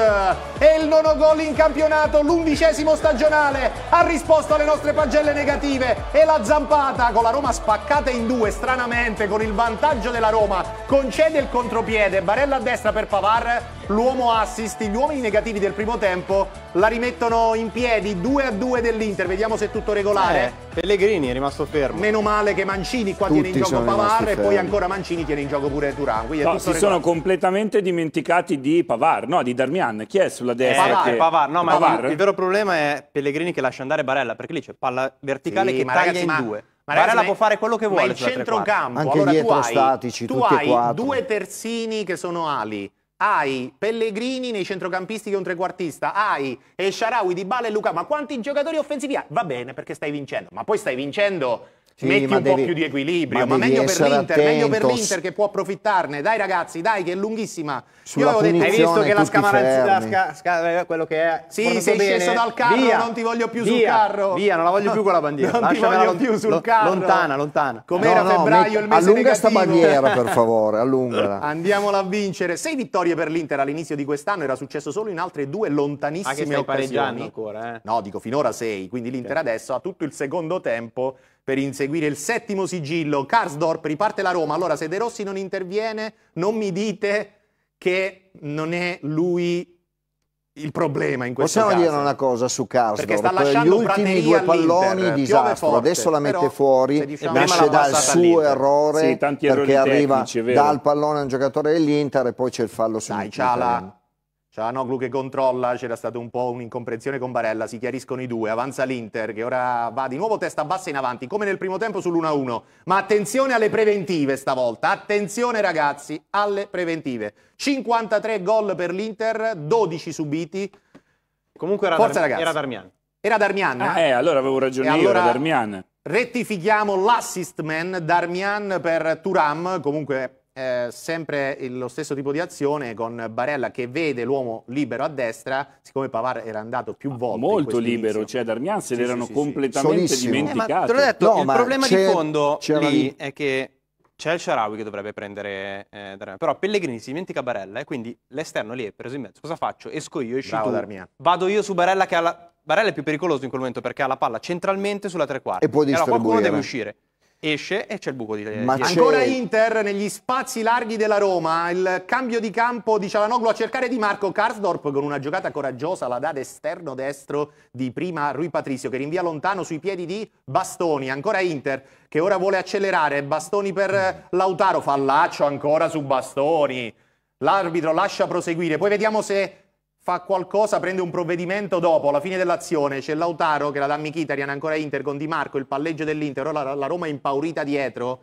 e il nono gol in campionato, l'undicesimo stagionale. Ha risposto alle nostre pagelle negative. E la zampata con la Roma spaccata in due, stranamente, con il vantaggio della Roma. Concede il contropiede, barella a destra per Pavar. L'uomo assist, gli uomini negativi del primo tempo la rimettono in piedi 2 a 2 dell'Inter. Vediamo se è tutto regolare. Eh, Pellegrini è rimasto fermo. Meno male che Mancini qua Tutti tiene in gioco Pavar e poi ancora Mancini tiene in gioco pure Turan. No, si regolare. sono completamente dimenticati di Pavar, no, di Darmian. Chi è sulla sulla destra. Pavar, che... Pavar, no, ma Pavar? Il, il, vero problema è Pellegrini che lascia andare Barella, perché lì c'è palla verticale sì, che taglia ragazzi, in ma... due. Ma Barella ragazzi, può fare quello che vuole. Ma il centrocampo, anche allora dietro tu hai, statici, tu hai due terzini che sono ali hai Pellegrini nei centrocampisti che è un trequartista, hai Esharawi, Dybala e Luca, ma quanti giocatori offensivi hai? Va bene perché stai vincendo, ma poi stai vincendo sì, Metti un devi, po' più di equilibrio, ma, ma meglio, per meglio, per l'Inter, che può approfittarne. Dai ragazzi, dai che è lunghissima. Sulla Io detto, hai visto che la scamaranzata, sca, eh, quello che è... Sì, sei bene. sceso dal carro, via, non ti voglio più via, sul carro. Via, non la voglio più con la bandiera. non Lasciamela ti voglio più sul carro. Lontana, lontana. Com'era no, no, febbraio, il mese Allunga negativo. sta bandiera, per favore, allungala. Andiamola a vincere. Sei vittorie per l'Inter all'inizio di quest'anno, era successo solo in altre due lontanissime ah, occasioni. ancora, eh? No, dico finora sei, quindi l'Inter adesso ha tutto il secondo tempo per inseguire il settimo sigillo. Karsdorp riparte la Roma. Allora, se De Rossi non interviene, non mi dite che non è lui il problema in questo Possiamo caso. dire una cosa su Karsdorp, perché sta lasciando gli ultimi due palloni disastro, adesso la mette fuori, diciamo nasce dal suo errore sì, perché arriva tecnici, dal pallone a un giocatore dell'Inter e poi c'è il fallo su Dai, c'è Anoglu che controlla, c'era stata un po' un'incomprensione con Barella, si chiariscono i due, avanza l'Inter che ora va di nuovo testa bassa in avanti, come nel primo tempo sull'1-1. Ma attenzione alle preventive stavolta, attenzione ragazzi alle preventive. 53 gol per l'Inter, 12 subiti. Comunque era, Forza, Dar- era Darmian. Era Darmian? Eh? Ah, eh, allora avevo ragione e io, allora... era Darmian. Rettifichiamo l'assist man Darmian per Turam, comunque eh, sempre lo stesso tipo di azione con Barella che vede l'uomo libero a destra, siccome Pavar era andato più volte. Molto libero, inizio. cioè Darmian se sì, l'erano sì, completamente sì. dimenticato. Eh, ma, detto, no, il problema di fondo lì è che c'è il Sharawi che dovrebbe prendere eh, Darmian, però Pellegrini si dimentica Barella e quindi l'esterno lì è preso in mezzo. Cosa faccio? Esco io, esci Bravo, tu, Darmian. vado io su Barella che ha la... Barella è più pericoloso in quel momento perché ha la palla centralmente sulla tre quarti. E poi distribuire. Allora qualcuno deve uscire esce e c'è il buco di Ma ancora Inter negli spazi larghi della Roma il cambio di campo di Cialanoglu a cercare Di Marco Karsdorp con una giocata coraggiosa la dà d'esterno destro di prima Rui Patrizio che rinvia lontano sui piedi di Bastoni ancora Inter che ora vuole accelerare Bastoni per eh, Lautaro fallaccio ancora su Bastoni l'arbitro lascia proseguire poi vediamo se fa qualcosa, prende un provvedimento dopo, alla fine dell'azione c'è Lautaro che la dà a Mkhitaryan ancora Inter con Di Marco, il palleggio dell'Inter, ora la, la Roma è impaurita dietro.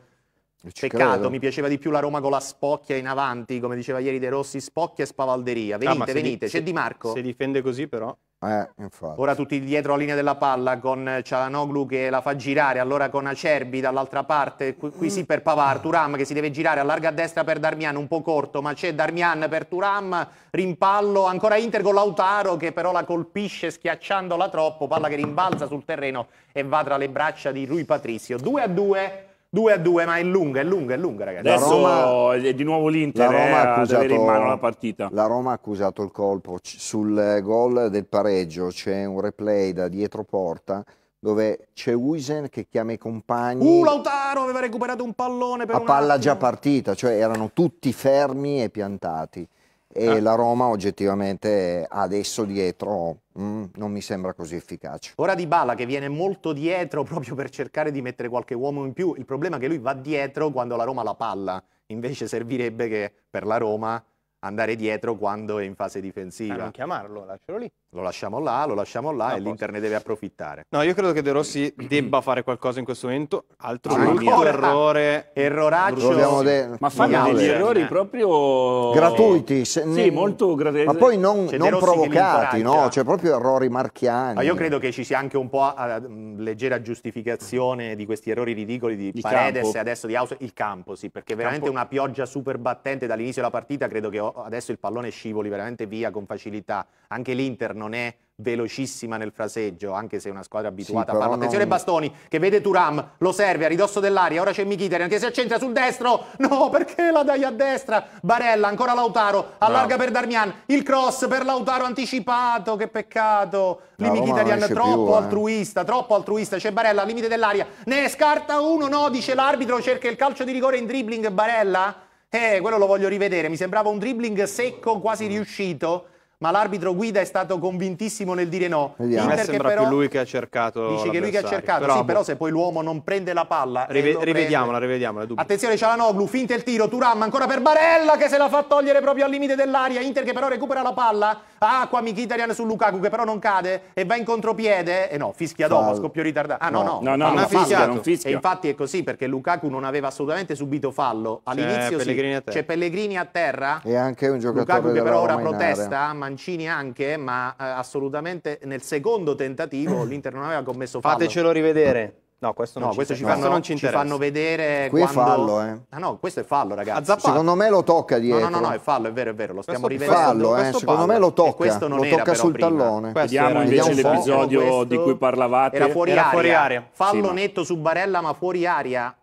Ci Peccato, credo. mi piaceva di più la Roma con la spocchia in avanti, come diceva ieri De Rossi, spocchia e spavalderia. Ah, venite, ah, venite, di, c'è Di Marco. Si difende così però. Eh, Ora tutti dietro la linea della palla con Cialanoglu che la fa girare, allora con Acerbi dall'altra parte, qui, qui, sì per Pavar, Turam che si deve girare, allarga a destra per Darmian, un po' corto, ma c'è Darmian per Turam, rimpallo, ancora Inter con Lautaro che però la colpisce schiacciandola troppo, palla che rimbalza sul terreno e va tra le braccia di Rui Patrizio. 2 a 2 2 a 2, ma è lunga, è lunga, è lunga, ragazzi. Adesso Roma, è di nuovo l'Inter la Roma eh, accusato, ad avere in mano la partita. La Roma ha accusato il colpo. Sul gol del pareggio c'è un replay da dietro porta dove c'è Wisen che chiama i compagni. Uh, Lautaro aveva recuperato un pallone per A palla attimo. già partita, cioè erano tutti fermi e piantati. E ah. la Roma oggettivamente adesso dietro Mm, non mi sembra così efficace. Ora di Bala che viene molto dietro proprio per cercare di mettere qualche uomo in più, il problema è che lui va dietro quando la Roma la palla, invece servirebbe che per la Roma andare dietro quando è in fase difensiva. Ma non chiamarlo, lascialo lì lo lasciamo là, lo lasciamo là no, e l'Inter ne deve approfittare. No, io credo che De Rossi debba fare qualcosa in questo momento, altro ah, brutto errore. Erroraccio. De- ma fa degli errori eh. proprio... Gratuiti. Se, sì, molto gratuiti. Ma poi non, cioè, non provocati, no? Cioè proprio errori marchiani. Ma io credo che ci sia anche un po' a, a, leggera giustificazione di questi errori ridicoli di, di Paredes campo. e adesso di House. Il campo, sì, perché veramente campo. una pioggia super battente dall'inizio della partita, credo che adesso il pallone scivoli veramente via con facilità anche l'Inter non è velocissima nel fraseggio, anche se è una squadra abituata sì, a farlo. Attenzione non... Bastoni, che vede Turam, lo serve a ridosso dell'aria, ora c'è Michitarian che si accentra sul destro, no perché la dai a destra? Barella, ancora Lautaro, allarga Bravo. per Darmian, il cross per Lautaro anticipato, che peccato. Lì Michitarian troppo più, eh. altruista, eh. troppo altruista, c'è Barella al limite dell'aria, ne scarta uno, no, dice l'arbitro, cerca il calcio di rigore in dribbling Barella. Eh, quello lo voglio rivedere, mi sembrava un dribbling secco, quasi riuscito ma l'arbitro guida è stato convintissimo nel dire no. Vediamo. Inter sembra però, più lui che ha cercato. Dice che lui che ha cercato, però, sì, però se poi l'uomo non prende la palla. Rive, rivediamola, rivediamola. Dubbio. Attenzione, Cialanoglu, finta il tiro, Turam ancora per Barella che se la fa togliere proprio al limite dell'aria. Inter che però recupera la palla. Acqua Michitarian su Lukaku che però non cade e va in contropiede. E eh no, fischia dopo, scoppio ritardato. Ah no, no, no, no, no, no non fischia, non esatto. fischia. E infatti è così perché Lukaku non aveva assolutamente subito fallo. All'inizio c'è Pellegrini, a terra. C'è Pellegrini a terra. E anche un giocatore Lukaku che però ora protesta, Ma Mancini anche, ma eh, assolutamente nel secondo tentativo l'Inter non aveva commesso fallo. Fatecelo rivedere. No, questo non, no, ci, questo ci, fanno, no, non ci, ci fanno vedere Qui quando... è fallo, eh. Ah no, questo è fallo, ragazzi. Secondo me lo tocca dietro. No, no, no, è fallo, è vero, è vero, lo stiamo questo rivedendo. Fallo, eh, secondo me lo tocca, questo non lo tocca sul prima. tallone. Questo Vediamo invece l'episodio di cui parlavate. Era fuori era aria. Fuori aria. Fallo sì, ma... netto su Barella, ma fuori aria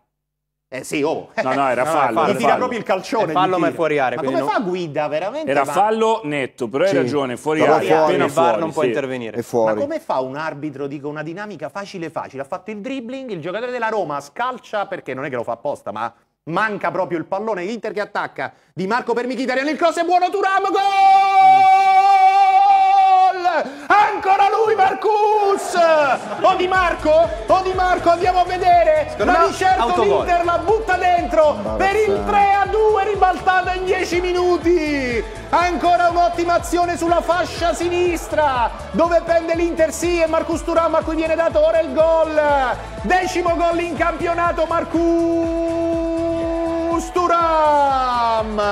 eh sì, oh. No, no, era fallo. No, gli tira proprio il calcione. È fallo ma è fuori area. Ma come non... fa Guida veramente? Era fallo netto, però hai sì. ragione, fuori però area. Fuori, appena fuori, non può intervenire. È fuori. Ma come fa un arbitro, dico, una dinamica facile facile? Ha fatto il dribbling, il giocatore della Roma scalcia, perché non è che lo fa apposta, ma manca proprio il pallone, Inter che attacca, Di Marco per Mkhitaryan, nel cross è buono, Turam, gol! Ancora lui Marcus! O Di Marco? O Di Marco, andiamo a vedere! Ma di certo l'Inter la butta dentro per il 3 a 2 ribaltata in 10 minuti! Ancora un'ottima azione sulla fascia sinistra dove prende l'Inter sì e Marcus Turam a cui viene dato ora il gol! Decimo gol in campionato Marcus Turam!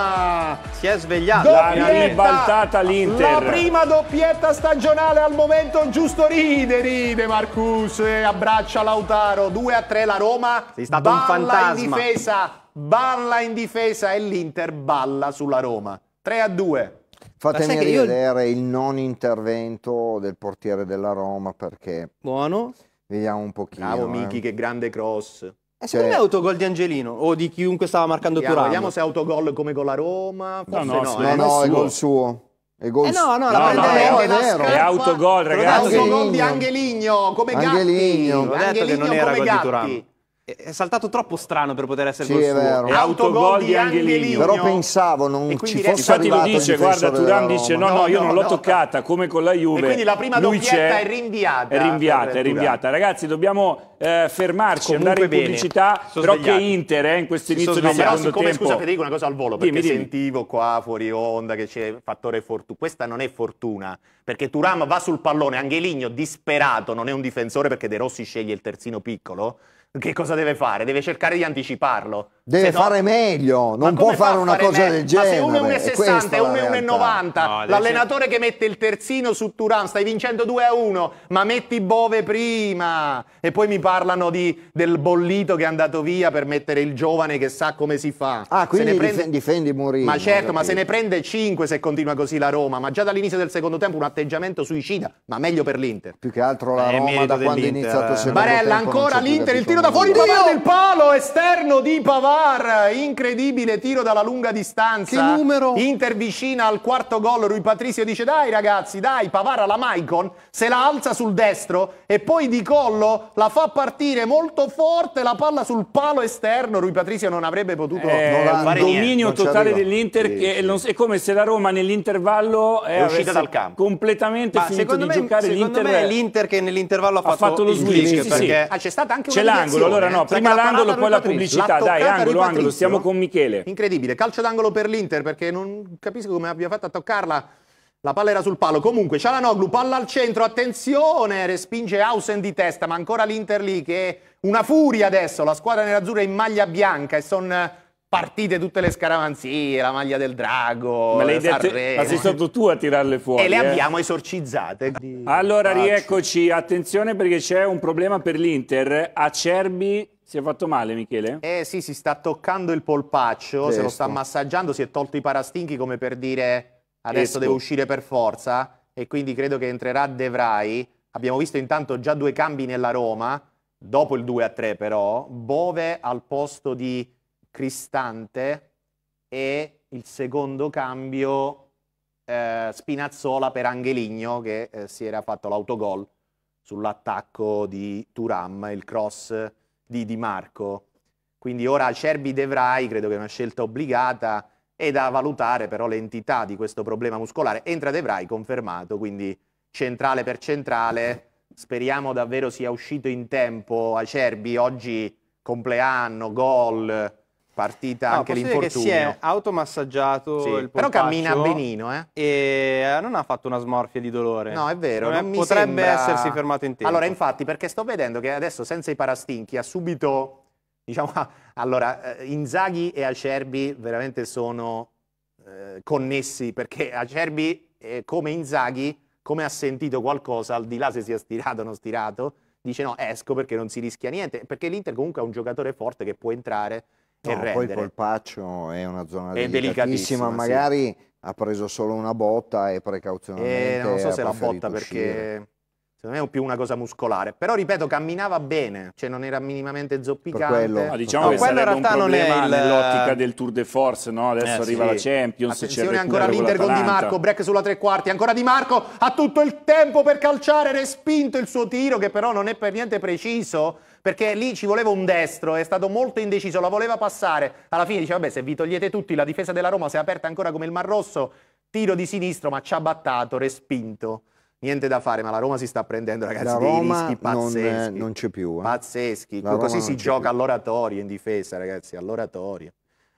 si è svegliato. Doppietta, la ribaltata l'Inter. La prima doppietta stagionale al momento, giusto ride, ride Marcus, abbraccia Lautaro, 2 a 3 la Roma. Sei stato un fantasma. in difesa, balla in difesa e l'Inter balla sulla Roma. 3 a 2. Fatemi rivedere io... il non intervento del portiere della Roma perché... Buono. Vediamo un pochino. Bravo eh. Michi, eh. che grande cross. Eh, secondo cioè... me è autogol di Angelino o di chiunque stava marcando Turano. Vediamo, vediamo se è autogol come con la Roma. Forse no, no, eh. no, no, eh, è gol suo. È gol eh no, no, no, la no, è, è È autogol, ragazzi. È autogol di Angelino come Gatti. Angheligno, Ho detto Angheligno che non era gol di Turan è saltato troppo strano per poter essere sì, gol suo. Vero. E autogol di Angelini. Però pensavo non ci fosse Infatti lo dice, guarda, Turan dice no, no, no io no, non l'ho no, toccata, come con la Juve. E quindi la prima Lui doppietta è rinviata. È rinviata, è rinviata. Ragazzi, dobbiamo eh, fermarci, Comunque andare in bene. pubblicità, sono però che Inter eh, in questo inizio di secondo siccome, tempo. Scusa Federico, una cosa al volo, perché dimmi, dimmi. sentivo qua fuori onda che c'è fattore fortuna. Questa non è fortuna, perché Turam va sul pallone, Angeligno disperato, non è un difensore perché De Rossi sceglie il terzino piccolo, che cosa deve fare? Deve cercare di anticiparlo. Deve no, fare meglio, non può fare una fare cosa me- del genere. Ma se uno è 1,60 e uno è 1,90, no, l'allenatore che mette il terzino su Turan, stai vincendo 2 a 1, ma metti Bove prima. E poi mi parlano di, del bollito che è andato via per mettere il giovane che sa come si fa. Ah, quindi se ne prende... difendi Mourinho. Ma certo, ma se ne prende 5 se continua così la Roma. Ma già dall'inizio del secondo tempo un atteggiamento suicida, ma meglio per l'Inter. Più che altro la eh, Roma da quando è iniziato il eh. secondo Barella, tempo, ancora l'Inter, il tiro da fuori, il palo esterno di Pavà. Anouar, incredibile tiro dalla lunga distanza. Che numero? Inter vicina al quarto gol, Rui Patrizio dice dai ragazzi, dai, Pavara la Maicon, se la alza sul destro e poi di collo la fa partire molto forte, la palla sul palo esterno, Rui Patrizio non avrebbe potuto eh, non fare dominio non totale dell'Inter sì, che sì. Non, è come se la Roma nell'intervallo eh, è, uscita dal campo. Completamente Ma finito di me, giocare l'Inter. è l'Inter che nell'intervallo ha, ha fatto, fatto, lo switch, sì, perché ah, c'è stato anche c'è l'angolo, allora no, eh. prima l'angolo poi la pubblicità, dai, angolo angolo, angolo, siamo con Michele. Incredibile, calcio d'angolo per l'Inter perché non capisco come abbia fatto a toccarla. La palla era sul palo. Comunque, Cialanoglu, palla al centro, attenzione, respinge Hausen di testa, ma ancora l'Inter lì che è una furia adesso. La squadra nerazzurra in maglia bianca e sono partite tutte le scaramanzie, la maglia del drago, ma, detto, ma sei stato tu a tirarle fuori. E le eh? abbiamo esorcizzate. Allora, Faccio. rieccoci, attenzione perché c'è un problema per l'Inter. Acerbi si è fatto male Michele? Eh sì, si sta toccando il polpaccio, Testo. se lo sta massaggiando, si è tolto i parastinchi come per dire adesso Esco. devo uscire per forza e quindi credo che entrerà De Vrij. Abbiamo visto intanto già due cambi nella Roma, dopo il 2 3 però, Bove al posto di Cristante e il secondo cambio eh, Spinazzola per Angeligno che eh, si era fatto l'autogol sull'attacco di Turam, il cross di Di Marco. Quindi ora Cerbi Devrai, credo che è una scelta obbligata, è da valutare però l'entità di questo problema muscolare. Entra Devrai, confermato, quindi centrale per centrale. Speriamo davvero sia uscito in tempo Acerbi, oggi compleanno, gol, partita no, anche l'infortunio. Che si è automassaggiato sì, il Però cammina benino, eh? E eh, non ha fatto una smorfia di dolore. No, è vero. potrebbe sembra... essersi fermato in tempo. Allora, infatti, perché sto vedendo che adesso senza i parastinchi ha subito... Diciamo, allora, eh, Inzaghi e Acerbi veramente sono eh, connessi, perché Acerbi, eh, come Inzaghi, come ha sentito qualcosa, al di là se sia stirato o non stirato, dice no, esco perché non si rischia niente, perché l'Inter comunque ha un giocatore forte che può entrare No, rendere. poi Colpaccio è una zona è delicatissima, magari sì. ha preso solo una botta e precauzionalmente eh, Non so se la botta uscire. perché secondo me è più una cosa muscolare, però ripeto camminava bene, cioè non era minimamente zoppicante. Per quello, no, diciamo no, che quello in realtà non è il... nell'ottica del Tour de Force, no? Adesso eh, arriva sì. la Champions, Attenzione ancora l'Inter con Di Marco, break sulla tre quarti, ancora Di Marco ha tutto il tempo per calciare, respinto il suo tiro che però non è per niente preciso perché lì ci voleva un destro, è stato molto indeciso, la voleva passare. Alla fine dice, vabbè, se vi togliete tutti, la difesa della Roma si è aperta ancora come il Mar Rosso, tiro di sinistro, ma ci ha battato, respinto. Niente da fare, ma la Roma si sta prendendo, ragazzi, la dei rischi pazzeschi. Non, eh, non c'è più. Eh. Pazzeschi. La Così Roma si gioca più. all'oratorio in difesa, ragazzi, all'oratorio.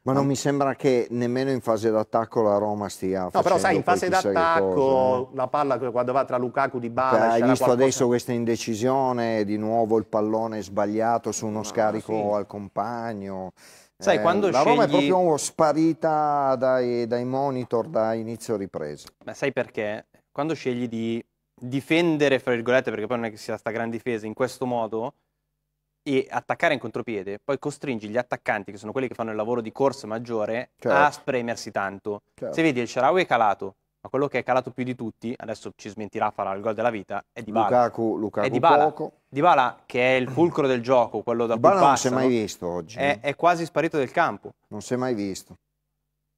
Ma non mi sembra che nemmeno in fase d'attacco la Roma stia No, però sai, in fase d'attacco la palla quando va tra Lukaku di Bala... Hai visto qualcosa... adesso questa indecisione, di nuovo il pallone sbagliato su uno no, scarico sì. al compagno. Sai, eh, quando scegli... Roma è proprio sparita dai, dai monitor da inizio ripresa. Ma sai perché? Quando scegli di difendere, fra virgolette, perché poi non è che sia sta gran difesa, in questo modo e attaccare in contropiede, poi costringi gli attaccanti, che sono quelli che fanno il lavoro di corsa maggiore, certo. a spremersi tanto. Certo. Se vedi il Sharawi è calato, ma quello che è calato più di tutti, adesso ci smentirà, farà il gol della vita, è Dybala. Lukaku, Lukaku è Dybala. poco. Dybala, che è il fulcro del gioco, quello da Dybala cui non si è mai visto oggi. È, è, quasi sparito del campo. Non si è mai visto.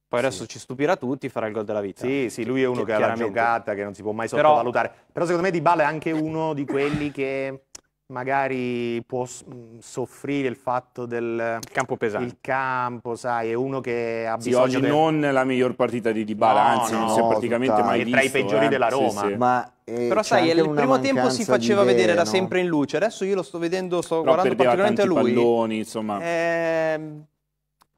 Poi adesso sì. ci stupirà tutti, farà il gol della vita. Sì, sì, lui è uno che, che ha la giocata, che non si può mai sottovalutare. Però, Però secondo me Di Bala è anche uno di quelli che magari può mm, soffrire il fatto del campo pesante. Il campo, sai, è uno che ha sì, bisogno. Oggi del... non la miglior partita di Dybala, no, anzi, no, non si è praticamente mai visto. Tra i peggiori eh? della Roma. Sì, sì. Ma, eh, Però sai, il primo tempo si faceva idee, vedere, era no? sempre in luce. Adesso io lo sto vedendo, sto Però guardando particolarmente a lui. Palloni, insomma. Eh,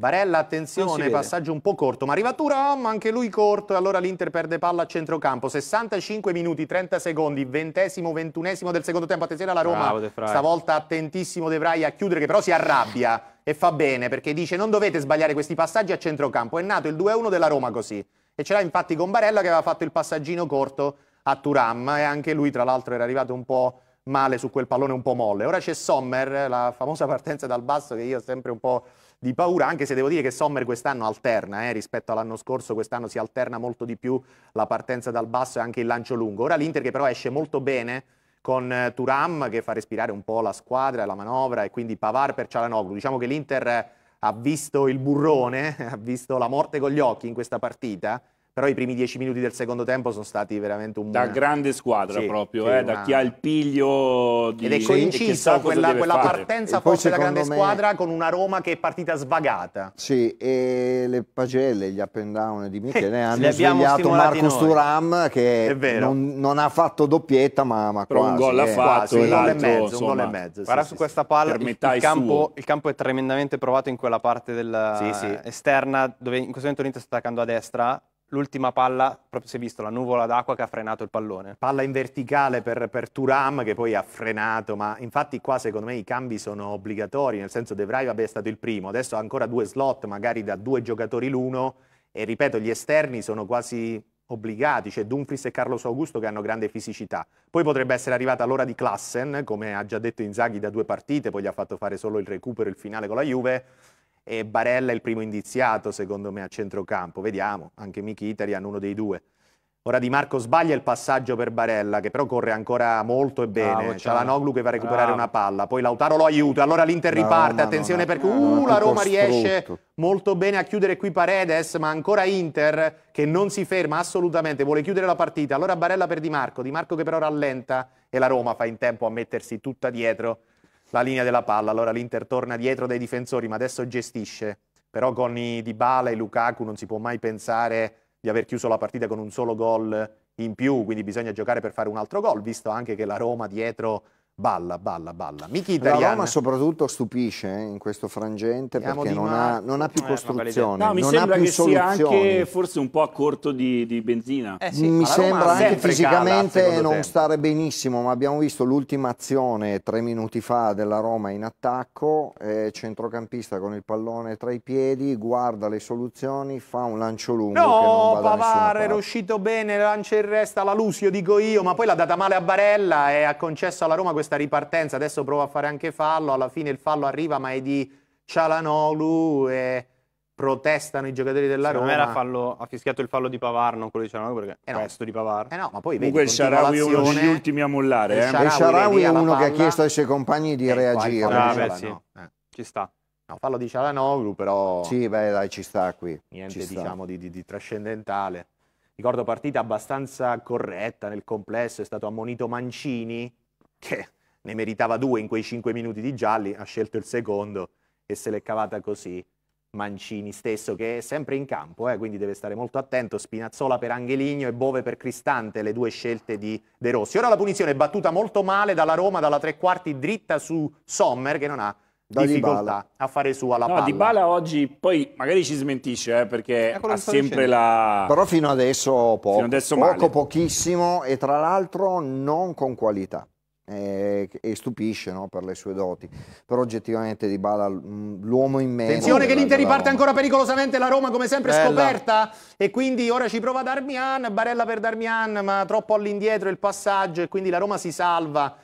Barella, attenzione, passaggio un po' corto, ma arriva Turam, anche lui corto, e allora l'Inter perde palla a centrocampo. 65 minuti, 30 secondi, ventesimo, ventunesimo del secondo tempo. Attenzione alla Roma, Bravo, stavolta attentissimo De Vrij a chiudere, che però si arrabbia e fa bene, perché dice non dovete sbagliare questi passaggi a centrocampo. È nato il 2-1 della Roma così. E ce l'ha infatti con Barella che aveva fatto il passaggino corto a Turam, e anche lui tra l'altro era arrivato un po' male su quel pallone un po' molle. Ora c'è Sommer, la famosa partenza dal basso che io sempre un po' di paura, anche se devo dire che Sommer quest'anno alterna eh, rispetto all'anno scorso, quest'anno si alterna molto di più la partenza dal basso e anche il lancio lungo. Ora l'Inter che però esce molto bene con eh, Turam che fa respirare un po' la squadra, la manovra e quindi Pavar per Cialanoglu. Diciamo che l'Inter ha visto il burrone, ha visto la morte con gli occhi in questa partita però i primi dieci minuti del secondo tempo sono stati veramente un... Da grande squadra sì, proprio, sì, eh, una... da chi ha il piglio di... Ed è coincisa quella, quella partenza forse da grande me... squadra con una Roma che è partita svagata. Sì, e le pagelle, gli up and down di Michele hanno svegliato Marco Sturam che non, non, ha fatto doppietta ma, ma eh. quasi. un gol ha fatto, eh, un gol e mezzo. Insomma, un gol e mezzo guarda sì, su questa palla, il, il, campo, il, campo, è tremendamente provato in quella parte della esterna dove in questo momento l'Inter sta attaccando a destra l'ultima palla, proprio si è visto la nuvola d'acqua che ha frenato il pallone. Palla in verticale per, per Turam che poi ha frenato, ma infatti qua secondo me i cambi sono obbligatori, nel senso De Vrij è stato il primo, adesso ha ancora due slot magari da due giocatori l'uno e ripeto gli esterni sono quasi obbligati, cioè Dumfries e Carlos Augusto che hanno grande fisicità. Poi potrebbe essere arrivata l'ora di Klassen, come ha già detto Inzaghi da due partite, poi gli ha fatto fare solo il recupero e il finale con la Juve e Barella è il primo indiziato secondo me a centrocampo, vediamo, anche hanno uno dei due. Ora Di Marco sbaglia il passaggio per Barella, che però corre ancora molto e bene. C'è la Noglu che va a recuperare Bravo. una palla, poi Lautaro lo aiuta, allora l'Inter riparte, no, attenzione no, perché no, uh, la Roma riesce molto bene a chiudere qui Paredes, ma ancora Inter che non si ferma assolutamente, vuole chiudere la partita. Allora Barella per Di Marco, Di Marco che però rallenta e la Roma fa in tempo a mettersi tutta dietro la linea della palla, allora l'Inter torna dietro dai difensori, ma adesso gestisce. Però con i Dybala e Lukaku non si può mai pensare di aver chiuso la partita con un solo gol in più, quindi bisogna giocare per fare un altro gol, visto anche che la Roma dietro balla, balla, balla. Michi La Roma soprattutto stupisce eh, in questo frangente Siamo perché non ha, non ha, eh, più costruzione. No, mi non sembra che soluzioni. sia anche forse un po' a corto di, di benzina. Eh sì, mi sembra anche fisicamente cala, non tempo. stare benissimo, ma abbiamo visto l'ultima azione tre minuti fa della Roma in attacco, eh, centrocampista con il pallone tra i piedi, guarda le soluzioni, fa un lancio lungo. No, Pavar era uscito bene, lancia il resta la Lusio, dico io, ma poi l'ha data male a Barella e ha concesso alla Roma questo questa ripartenza, adesso prova a fare anche fallo, alla fine il fallo arriva ma è di Cialanoglu e protestano i giocatori della Secondo Roma. Era fallo, ha fischiato il fallo di Pavar, non quello di Cialanoglu perché è eh no. di Pavar. Eh no, ma poi Comunque il Sharawi è uno degli ultimi a mollare. Eh. Il eh. Sharawi è uno che ha chiesto ai suoi compagni di eh, reagire. Ah, beh, sì. eh. Ci sta. No, fallo di Cialanoglu, però... Sì, beh, dai, ci sta qui. Niente, sta. diciamo, di, di, di trascendentale. Ricordo partita abbastanza corretta nel complesso, è stato ammonito Mancini, che ne meritava due in quei cinque minuti di gialli, ha scelto il secondo e se l'è cavata così Mancini stesso, che è sempre in campo, eh, quindi deve stare molto attento. Spinazzola per Angeligno e Bove per Cristante, le due scelte di De Rossi. Ora la punizione è battuta molto male dalla Roma, dalla tre quarti dritta su Sommer, che non ha da difficoltà a fare sua la no, palla. Di Bala oggi poi magari ci smentisce eh, perché eh, ha sempre la... Però fino adesso poco, fino adesso poco pochissimo e tra l'altro non con qualità. Eh, e, stupisce no, per le sue doti. Però oggettivamente Di Bala mm, l'uomo in mezzo Attenzione che l'Inter riparte ancora pericolosamente la Roma come sempre Bella. scoperta e quindi ora ci prova Darmian, Barella per Darmian, ma troppo all'indietro il passaggio e quindi la Roma si salva.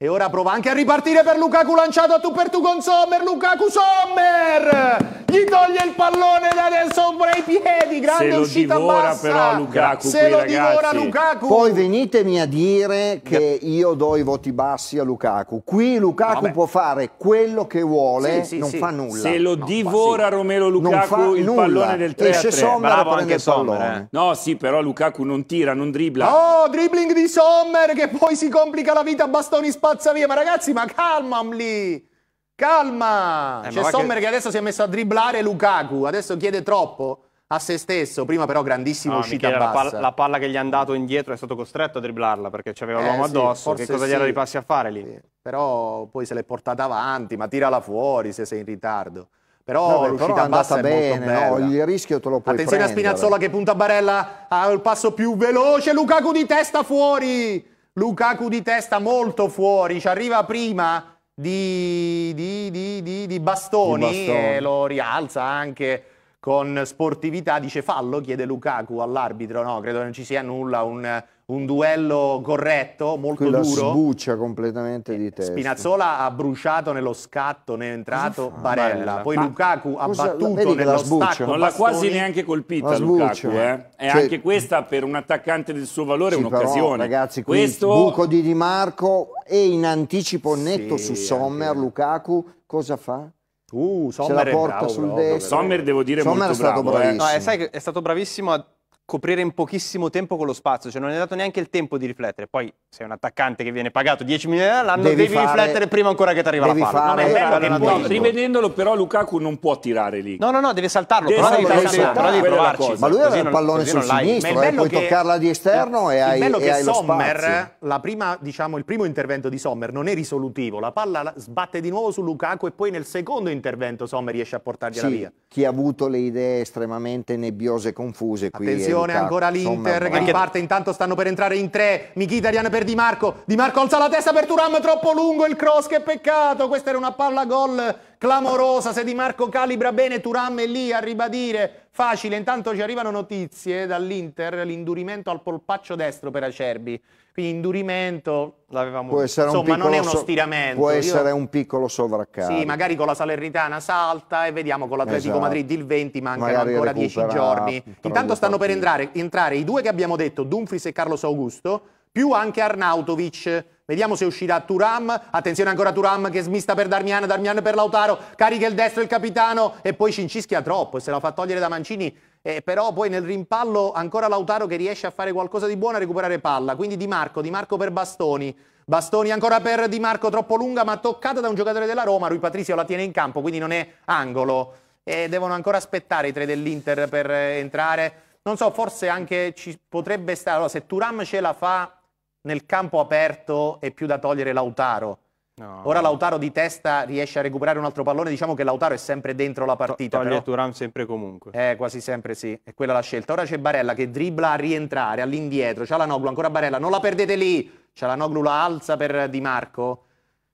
E ora prova anche a ripartire per Lukaku lanciato a tu per tu con Sommer, Lukaku Sommer! Gli toglie il pallone da sopra i piedi, grande uscita divora, bassa. però Lukaku Se qui, lo ragazzi. divora Lukaku. Poi venitemi a dire che io do i voti bassi a Lukaku. Qui Lukaku Vabbè. può fare quello che vuole, sì, sì, non sì. fa nulla. Se lo no, divora fa, Romero Lukaku il nulla. pallone del 3 Esce Sommer Bravo, prende il pallone. Sommer, eh. No, sì, però Lukaku non tira, non dribbla. Oh, dribbling di Sommer che poi si complica la vita a bastoni spalla spazza via. Ma ragazzi, ma calmamli! Calma! Eh, C'è Sommer che... che... adesso si è messo a dribblare Lukaku, adesso chiede troppo a se stesso, prima però grandissima no, uscita Michele, bassa. La palla, la palla, che gli è andato indietro è stato costretto a dribblarla perché c'aveva eh, l'uomo sì, addosso, che cosa sì. gli era ripassi a fare lì? Sì. Però poi se l'è portata avanti, ma tirala fuori se sei in ritardo. Però no, l'uscita andata bene, no, il rischio te lo puoi Attenzione prendere. a Spinazzola che punta Barella ha il passo più veloce, Lukaku di testa fuori! Lukaku di testa molto fuori, ci arriva prima di, di, di, di Bastoni, bastoni. e lo rialza anche con sportività, dice fallo, chiede Lukaku all'arbitro, no, credo non ci sia nulla, un un duello corretto, molto Quella duro. sbuccia completamente di testa. Spinazzola ha bruciato nello scatto, ne è entrato Barella. Poi Ma Lukaku ha battuto nello stacco. Non l'ha quasi neanche colpita Lukaku, eh. E cioè, anche questa per un attaccante del suo valore è un'occasione. ragazzi, Questo... buco di Di Marco e in anticipo netto sì, su Sommer, anche. Lukaku, cosa fa? Uh, Sommer Se la porta bravo, sul destro. Sommer devo dire Sommer molto è stato bravo, eh. bravissimo. Eh. No, è, sai, è stato bravissimo a coprire in pochissimo tempo quello spazio, cioè non è dato neanche il tempo di riflettere. Poi sei un attaccante che viene pagato 10 milioni all'anno, devi, devi fare, riflettere prima ancora che ti arriva la palla. Fare, no, è bello che poi, rivedendolo però Lukaku non può tirare lì. No, no, no, deve saltarlo, deve però, saltare, deve saltare, però devi provarci. Ma lui aveva il pallone sul sinistro, eh, puoi che, toccarla di esterno e hai, il bello e che hai Sommer, prima, diciamo, il primo intervento di Sommer non è risolutivo, la palla sbatte di nuovo su Lukaku e poi nel secondo intervento Sommer riesce a portargliela sì, via. Chi ha avuto le idee estremamente nebbiose e confuse qui Attenzione attenzione ancora l'Inter che riparte, intanto stanno per entrare in tre, Mkhitaryan per Di Marco, Di Marco alza la testa per Turam, troppo lungo il cross, che peccato, questa era una palla gol clamorosa, se Di Marco calibra bene Turam è lì a ribadire, facile, intanto ci arrivano notizie dall'Inter, l'indurimento al polpaccio destro per Acerbi, indurimento l'avevamo può essere insomma non è uno stiramento può essere Io... un piccolo sovraccarico sì magari con la Salernitana salta e vediamo con l'Atletico esatto. Madrid il 20 mancano magari ancora 10 giorni intanto stanno partite. per entrare, entrare, i due che abbiamo detto Dumfries e Carlos Augusto più anche Arnautovic Vediamo se uscirà Turam. Attenzione ancora Turam che smista per Darmian, Darmian per Lautaro. Carica il destro il capitano e poi Cincischia troppo e se la fa togliere da Mancini eh, però poi nel rimpallo ancora Lautaro che riesce a fare qualcosa di buono a recuperare palla, quindi Di Marco, Di Marco per Bastoni, Bastoni ancora per Di Marco troppo lunga ma toccata da un giocatore della Roma, Rui Patrizio la tiene in campo quindi non è angolo e devono ancora aspettare i tre dell'Inter per eh, entrare, non so forse anche ci potrebbe stare, allora, se Turam ce la fa nel campo aperto è più da togliere Lautaro No. Ora Lautaro di testa riesce a recuperare un altro pallone, diciamo che Lautaro è sempre dentro la partita. toglie però... Turam sempre comunque. Eh, quasi sempre sì, è quella la scelta. Ora c'è Barella che dribbla a rientrare, all'indietro, c'è la Noglu, ancora Barella, non la perdete lì! C'è la Noglu, la alza per Di Marco.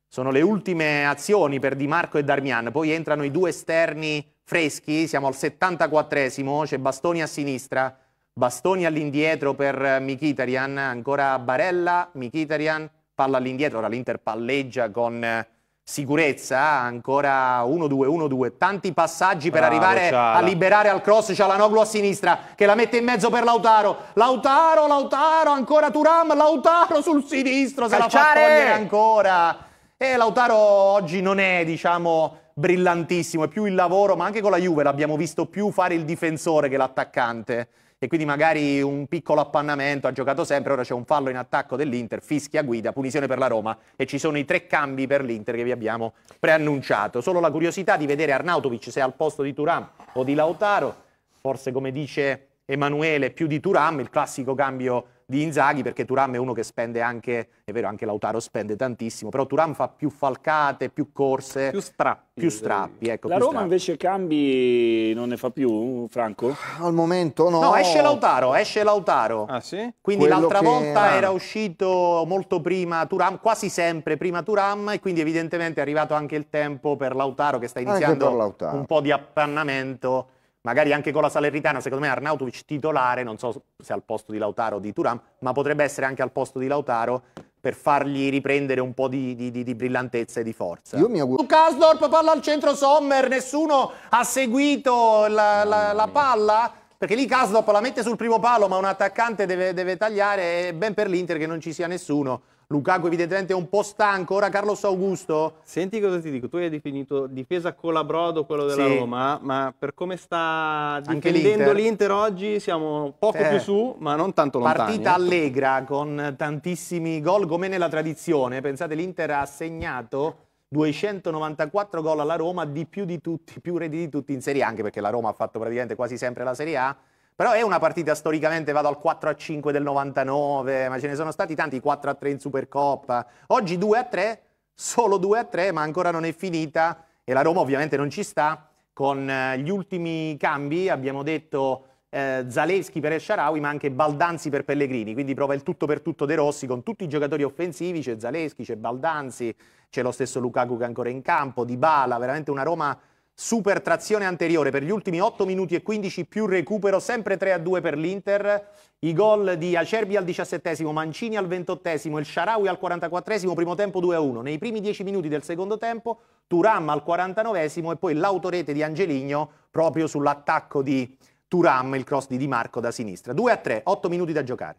Sono le ultime azioni per Di Marco e Darmian, poi entrano i due esterni freschi, siamo al 74esimo, c'è Bastoni a sinistra, Bastoni all'indietro per Mikitarian, ancora Barella, Mikitarian, palla all'indietro, ora l'Inter palleggia con eh, sicurezza, eh, ancora 1-2, 1-2, tanti passaggi per Bravo, arrivare Ciala. a liberare al cross c'è la Noglu a sinistra che la mette in mezzo per Lautaro, Lautaro, Lautaro, ancora Turam, Lautaro sul sinistro, Calciare. se la fa togliere ancora e Lautaro oggi non è diciamo brillantissimo, è più il lavoro ma anche con la Juve l'abbiamo visto più fare il difensore che l'attaccante e quindi magari un piccolo appannamento ha giocato sempre, ora c'è un fallo in attacco dell'Inter, fischia guida, punizione per la Roma e ci sono i tre cambi per l'Inter che vi abbiamo preannunciato. Solo la curiosità di vedere Arnautovic se è al posto di Turam o di Lautaro, forse come dice Emanuele più di Turam, il classico cambio di Inzaghi perché Turam è uno che spende anche, è vero anche Lautaro spende tantissimo, però Turam fa più falcate, più corse, più strappi. Più strappi ecco, la più Roma strappi. invece cambi non ne fa più, Franco? Al momento no. No, esce Lautaro, esce Lautaro. Ah, sì? Quindi l'altra che... volta era uscito molto prima Turam, quasi sempre prima Turam e quindi evidentemente è arrivato anche il tempo per Lautaro che sta iniziando un po' di appannamento magari anche con la Salernitana, secondo me Arnautovic titolare, non so se al posto di Lautaro o di Turam, ma potrebbe essere anche al posto di Lautaro per fargli riprendere un po' di, di, di brillantezza e di forza. Io mi auguro... Casdorp palla al centro Sommer, nessuno ha seguito la, la, la palla? Perché lì Kasdorp la mette sul primo palo, ma un attaccante deve, deve tagliare, ben per l'Inter che non ci sia nessuno. Lukaku evidentemente è un po' stanco, ora Carlos Augusto. Senti cosa ti dico, tu hai definito difesa con la Brodo quello della sì. Roma, ma per come sta difendendo l'Inter. l'Inter. oggi siamo poco eh. più su, ma non tanto lontani. Partita ecco. allegra con tantissimi gol come nella tradizione, pensate l'Inter ha segnato 294 gol alla Roma, di più di tutti, più reti di tutti in Serie A, anche perché la Roma ha fatto praticamente quasi sempre la Serie A però è una partita storicamente, vado al 4 a 5 del 99, ma ce ne sono stati tanti 4 a 3 in Supercoppa. Oggi 2 a 3, solo 2 a 3, ma ancora non è finita e la Roma ovviamente non ci sta. Con eh, gli ultimi cambi abbiamo detto eh, Zalewski per Esciaraui, ma anche Baldanzi per Pellegrini, quindi prova il tutto per tutto De Rossi con tutti i giocatori offensivi, c'è Zaleschi, c'è Baldanzi, c'è lo stesso Lukaku che è ancora in campo, Di Bala, veramente una Roma super trazione anteriore per gli ultimi 8 minuti e 15 più recupero, sempre 3 a 2 per l'Inter. I gol di Acerbi al 17 Mancini al 28 il Sharawi al 44 primo tempo 2 a 1. Nei primi 10 minuti del secondo tempo, Turam al 49 e poi l'autorete di Angeligno proprio sull'attacco di Turam, il cross di Di Marco da sinistra. 2 a 3, 8 minuti da giocare.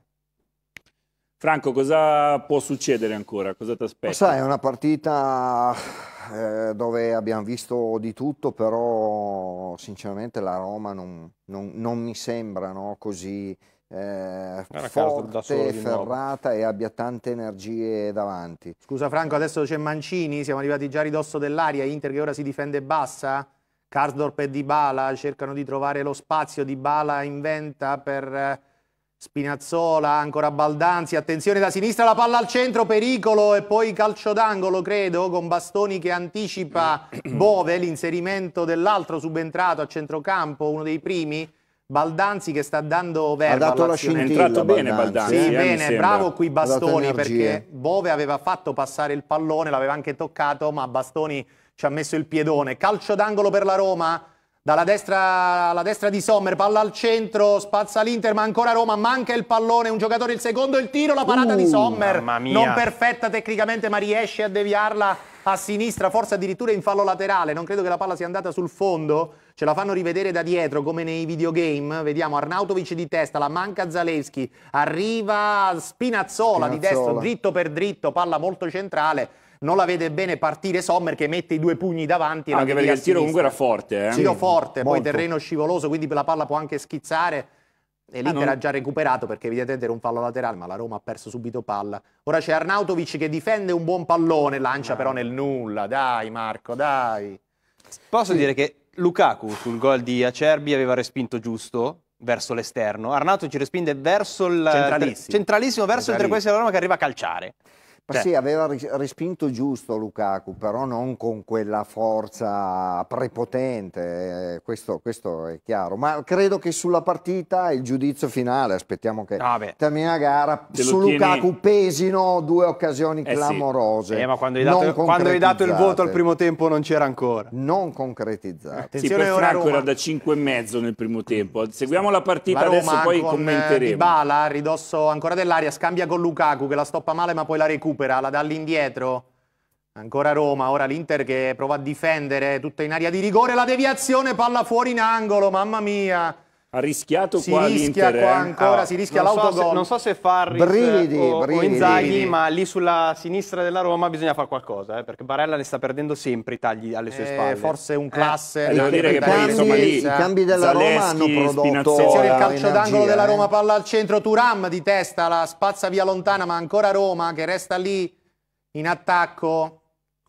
Franco, cosa può succedere ancora? Cosa ti aspetti? Sai, è una partita eh, dove abbiamo visto di tutto, però sinceramente la Roma non, non, non mi sembra no, così eh, forte, ferrata e abbia tante energie davanti. Scusa Franco, adesso c'è Mancini, siamo arrivati già a ridosso dell'aria, Inter che ora si difende bassa, Karsdorp e Dybala cercano di trovare lo spazio, Dybala inventa per eh, Spinazzola, ancora Baldanzi, attenzione da sinistra, la palla al centro, pericolo e poi calcio d'angolo credo con Bastoni che anticipa Bove, l'inserimento dell'altro subentrato a centrocampo, uno dei primi. Baldanzi che sta dando verba ha dato la scintilla, è entrato Baldanzi. bene Baldanzi sì, eh, bene, bravo qui Bastoni perché Bove aveva fatto passare il pallone l'aveva anche toccato ma Bastoni ci ha messo il piedone calcio d'angolo per la Roma dalla destra, alla destra di Sommer, palla al centro, spazza l'Inter, ma ancora Roma, manca il pallone, un giocatore il secondo, il tiro, la parata uh, di Sommer, non perfetta tecnicamente ma riesce a deviarla a sinistra, forse addirittura in fallo laterale, non credo che la palla sia andata sul fondo, ce la fanno rivedere da dietro come nei videogame, vediamo Arnautovic di testa, la manca Zaleschi, arriva Spinazzola, Spinazzola. di destro, dritto per dritto, palla molto centrale, non la vede bene partire Sommer che mette i due pugni davanti. Anche perché il tiro comunque era forte. Eh? Tiro forte, molto. poi terreno scivoloso, quindi la palla può anche schizzare. E l'Inter ah, non... ha già recuperato perché evidentemente era un fallo laterale, ma la Roma ha perso subito palla. Ora c'è Arnautovic che difende un buon pallone, lancia ah. però nel nulla. Dai Marco, dai. Posso sì. dire che Lukaku sul gol di Acerbi aveva respinto giusto verso l'esterno. Arnautovic respinge verso il centralissimo, centralissimo verso centralissimo. il trequartista della Roma che arriva a calciare. Ma cioè sì, aveva respinto giusto Lukaku, però non con quella forza prepotente, eh, questo, questo è chiaro. Ma credo che sulla partita il giudizio finale, aspettiamo che ah, termini la gara, su tieni... Lukaku pesino due occasioni eh, clamorose. Sì. Eh, ma quando hai, dato, quando hai, dato, il voto al primo tempo non c'era ancora. Non concretizzato. Attenzione, sì, Franco era da 5,5 nel primo tempo. Seguiamo la partita la Roma, adesso, poi eh, commenteremo. Dybala, ridosso ancora dell'aria, scambia con Lukaku che la stoppa male ma poi la recupera recupera, la dà all'indietro. Ancora Roma, ora l'Inter che prova a difendere tutta in aria di rigore, la deviazione, palla fuori in angolo, mamma mia ha rischiato si qua rischia eh? qua ancora, ah, si rischia l'autogol. non so se Farri eh, brividi, o, brividi, o Inzaghi, brividi. ma lì sulla sinistra della Roma bisogna fare qualcosa, eh, perché Barella ne sta perdendo sempre i tagli alle sue eh, spalle. Forse un eh, classe. Eh, devo dire che poi, insomma, lì, i cambi della Zaleschi, Roma hanno prodotto Spinazzola, il calcio d'angolo della Roma, palla al centro, Turam di testa, la spazza via lontana, ma ancora Roma che resta lì in attacco.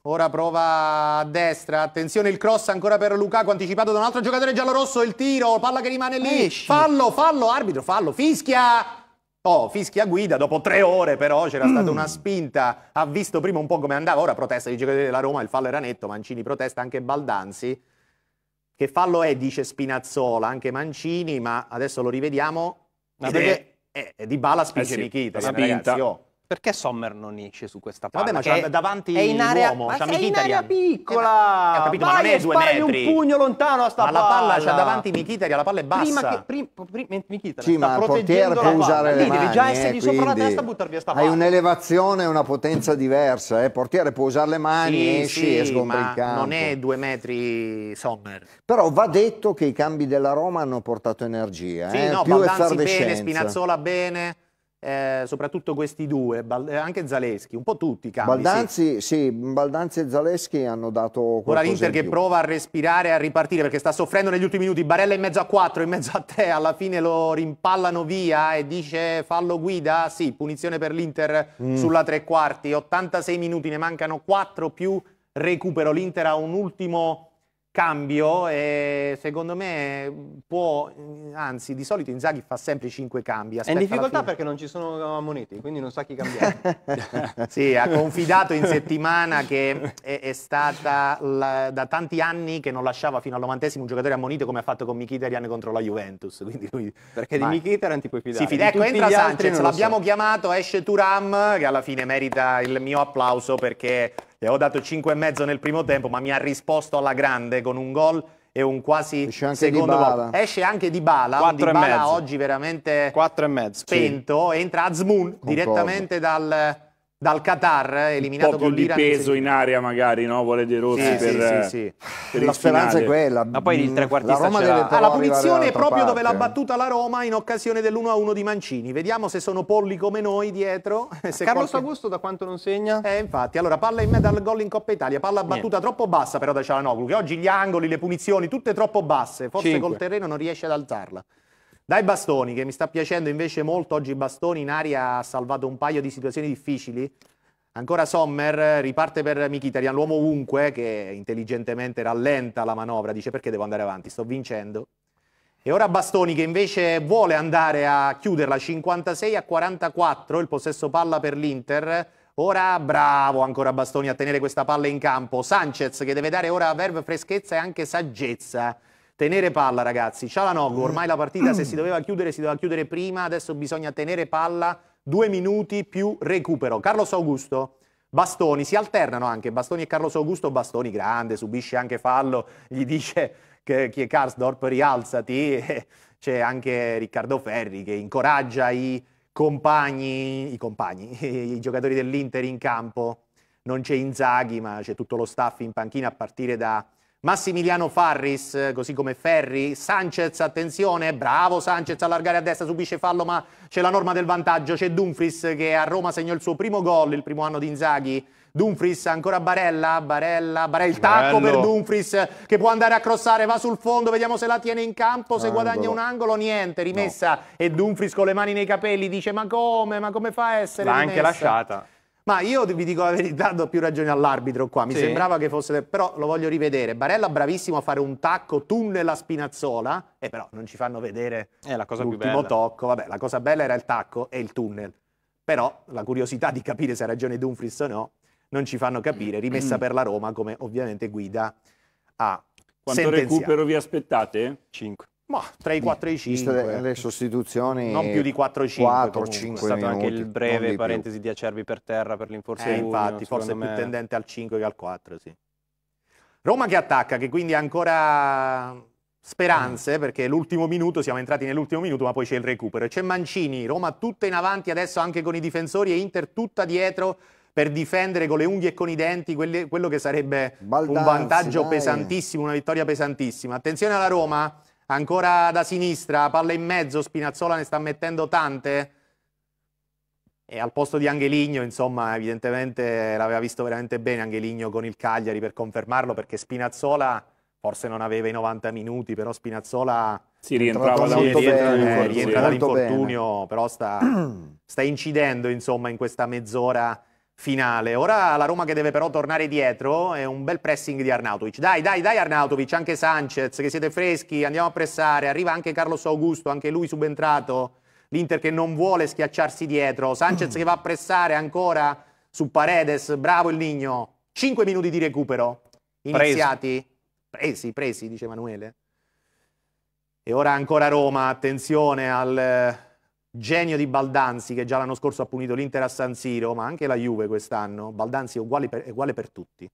Ora prova a destra, attenzione il cross ancora per Lukaku, anticipato da un altro giocatore giallo-rosso, il tiro, palla che rimane lì, Esci. fallo, fallo, arbitro, fallo, fischia! Oh, fischia guida, dopo tre ore però c'era mm. stata una spinta, ha visto prima un po' come andava, ora protesta i giocatori della Roma, il fallo era netto, Mancini protesta, anche Baldanzi. Che fallo è, dice Spinazzola, anche Mancini, ma adesso lo rivediamo. Ma perché... È, è, è di Bala spinge eh sì, Michita, ragazzi, oh. Perché Sommer non esce su questa palla? Vabbè, ma c'è davanti è in area, l'uomo, c'è in area eh. piccola! Eh, eh, ho capito, Vai, ma non è due metri. un pugno lontano a sta ma palla! Ma la palla c'è davanti Mkhittarian, la palla è bassa. Prima che... Prim, prim, Mkhittarian sì, sta ma proteggendo la palla. Le mani, devi già essere eh, sopra la testa e buttarvi via sta palla. Hai un'elevazione e una potenza diversa, eh? Il portiere può usare le mani, sì, esci sì, e sgombra il campo. non è due metri Sommer. Però va detto che i cambi della Roma hanno portato energia, sì, eh? no, più effervescenza. Sì, bene, Spinazzola bene eh, soprattutto questi due, eh, anche Zaleschi, un po' tutti i cambi. Baldanzi, sì. sì Baldanzi e Zaleschi hanno dato Ora l'Inter che prova a respirare, e a ripartire, perché sta soffrendo negli ultimi minuti, Barella in mezzo a 4, in mezzo a 3, alla fine lo rimpallano via e dice fallo guida, sì, punizione per l'Inter mm. sulla tre quarti, 86 minuti, ne mancano 4 più recupero, l'Inter ha un ultimo cambio e secondo me può, anzi di solito Inzaghi fa sempre 5 cambi. È in difficoltà perché non ci sono ammoniti, quindi non sa chi cambiare. sì, ha confidato in settimana che è, è stata la, da tanti anni che non lasciava fino al novantesimo un giocatore ammonito come ha fatto con Mkhitaryan contro la Juventus. Lui, perché ma... di Mkhitaryan ti puoi fidare. Sì, fida, ecco, entra Sanchez, l'abbiamo so. chiamato, esce Turam che alla fine merita il mio applauso perché gli avevo dato e mezzo nel primo tempo, ma mi ha risposto alla grande con un gol e un quasi Esce secondo gol. Esce anche di Bala, di Bala oggi veramente spento, sì. entra Azmoun direttamente dal dal Qatar, eh, eliminato un po' più con l'Iran. di peso in area magari, no? Vuole De Rossi sì, per, sì, sì, per La speranza è quella. Ma poi il trequartista la Roma deve ah, la punizione è proprio parte. dove l'ha battuta la Roma in occasione dell'1-1 di Mancini. Vediamo se sono polli come noi dietro. Se Carlos qualche... Augusto da quanto non segna? Eh, infatti. Allora, palla in me al gol in Coppa Italia. Palla battuta Niente. troppo bassa però da Cialanoglu, che oggi gli angoli, le punizioni, tutte troppo basse. Forse Cinque. col terreno non riesce ad alzarla. Dai Bastoni, che mi sta piacendo invece molto oggi Bastoni in aria ha salvato un paio di situazioni difficili. Ancora Sommer riparte per Mkhitaryan, l'uomo ovunque eh, che intelligentemente rallenta la manovra, dice perché devo andare avanti, sto vincendo. E ora Bastoni che invece vuole andare a chiuderla 56 a 44, il possesso palla per l'Inter. Ora bravo ancora Bastoni a tenere questa palla in campo. Sanchez che deve dare ora a Verve freschezza e anche saggezza. Tenere palla, ragazzi. Cialanoglu, mm. ormai la partita se si doveva chiudere, si doveva chiudere prima. Adesso bisogna tenere palla. Due minuti più recupero. Carlos Augusto, Bastoni, si alternano anche. Bastoni e Carlos Augusto, Bastoni grande, subisce anche fallo. Gli dice che, che Karsdorp rialzati. C'è anche Riccardo Ferri che incoraggia i compagni, i, compagni, i giocatori dell'Inter in campo. Non c'è Inzaghi, ma c'è tutto lo staff in panchina a partire da... Massimiliano Farris, eh, così come Ferri, Sanchez, attenzione, bravo Sanchez allargare a destra, subisce fallo ma c'è la norma del vantaggio, c'è Dumfries che a Roma segnò il suo primo gol, il primo anno di Inzaghi, Dumfries ancora Barella, Barella, Barella, il tacco Bello. per Dumfries che può andare a crossare, va sul fondo, vediamo se la tiene in campo, se angolo. guadagna un angolo, niente, rimessa no. e Dumfries con le mani nei capelli dice ma come, ma come fa a essere L'ha rimessa? anche lasciata. Ma io vi dico la verità, do più ragione all'arbitro qua. Mi sì. sembrava che fosse. Però lo voglio rivedere. Barella bravissimo a fare un tacco, tunnel a Spinazzola. E eh, però non ci fanno vedere È eh, la cosa l'ultimo tocco. Vabbè, la cosa bella era il tacco e il tunnel. Però la curiosità di capire se ha ragione Dumfries o no, non ci fanno capire. Rimessa per la Roma, come ovviamente guida a. Quanto recupero vi aspettate? 5. Ma tra i 4 e i 5. Le, le, sostituzioni. Non più di 4 e 5. 4 comunque. 5 È stato minuti, anche il breve di parentesi di Acerbi per terra per l'infortunio. Eh, infatti, forse me... più tendente al 5 che al 4, sì. Roma che attacca, che quindi ha ancora speranze, mm. perché l'ultimo minuto, siamo entrati nell'ultimo minuto, ma poi c'è il recupero. C'è Mancini, Roma tutta in avanti adesso anche con i difensori e Inter tutta dietro per difendere con le unghie e con i denti quelle, quello che sarebbe Baldanzi, un vantaggio dai. pesantissimo, una vittoria pesantissima. Attenzione alla Roma, Ancora da sinistra, palla in mezzo, Spinazzola ne sta mettendo tante. E al posto di Angeligno, insomma, evidentemente l'aveva visto veramente bene Angeligno con il Cagliari per confermarlo, perché Spinazzola forse non aveva i 90 minuti, però Spinazzola si rientrava da, eh, rientra, bene, rientra dall'infortunio, però sta, sta incidendo insomma in questa mezz'ora finale. Ora la Roma che deve però tornare dietro è un bel pressing di Arnautovic. Dai, dai, dai Arnautovic, anche Sanchez, che siete freschi, andiamo a pressare. Arriva anche Carlos Augusto, anche lui subentrato. L'Inter che non vuole schiacciarsi dietro. Sanchez che va a pressare ancora su Paredes. Bravo il Ligno. Cinque minuti di recupero. Iniziati. Presi, presi, presi dice Emanuele. E ora ancora Roma, attenzione al genio di Baldanzi che già l'anno scorso ha punito l'Inter a San Siro, ma anche la Juve quest'anno. Baldanzi è uguale per, uguale per tutti,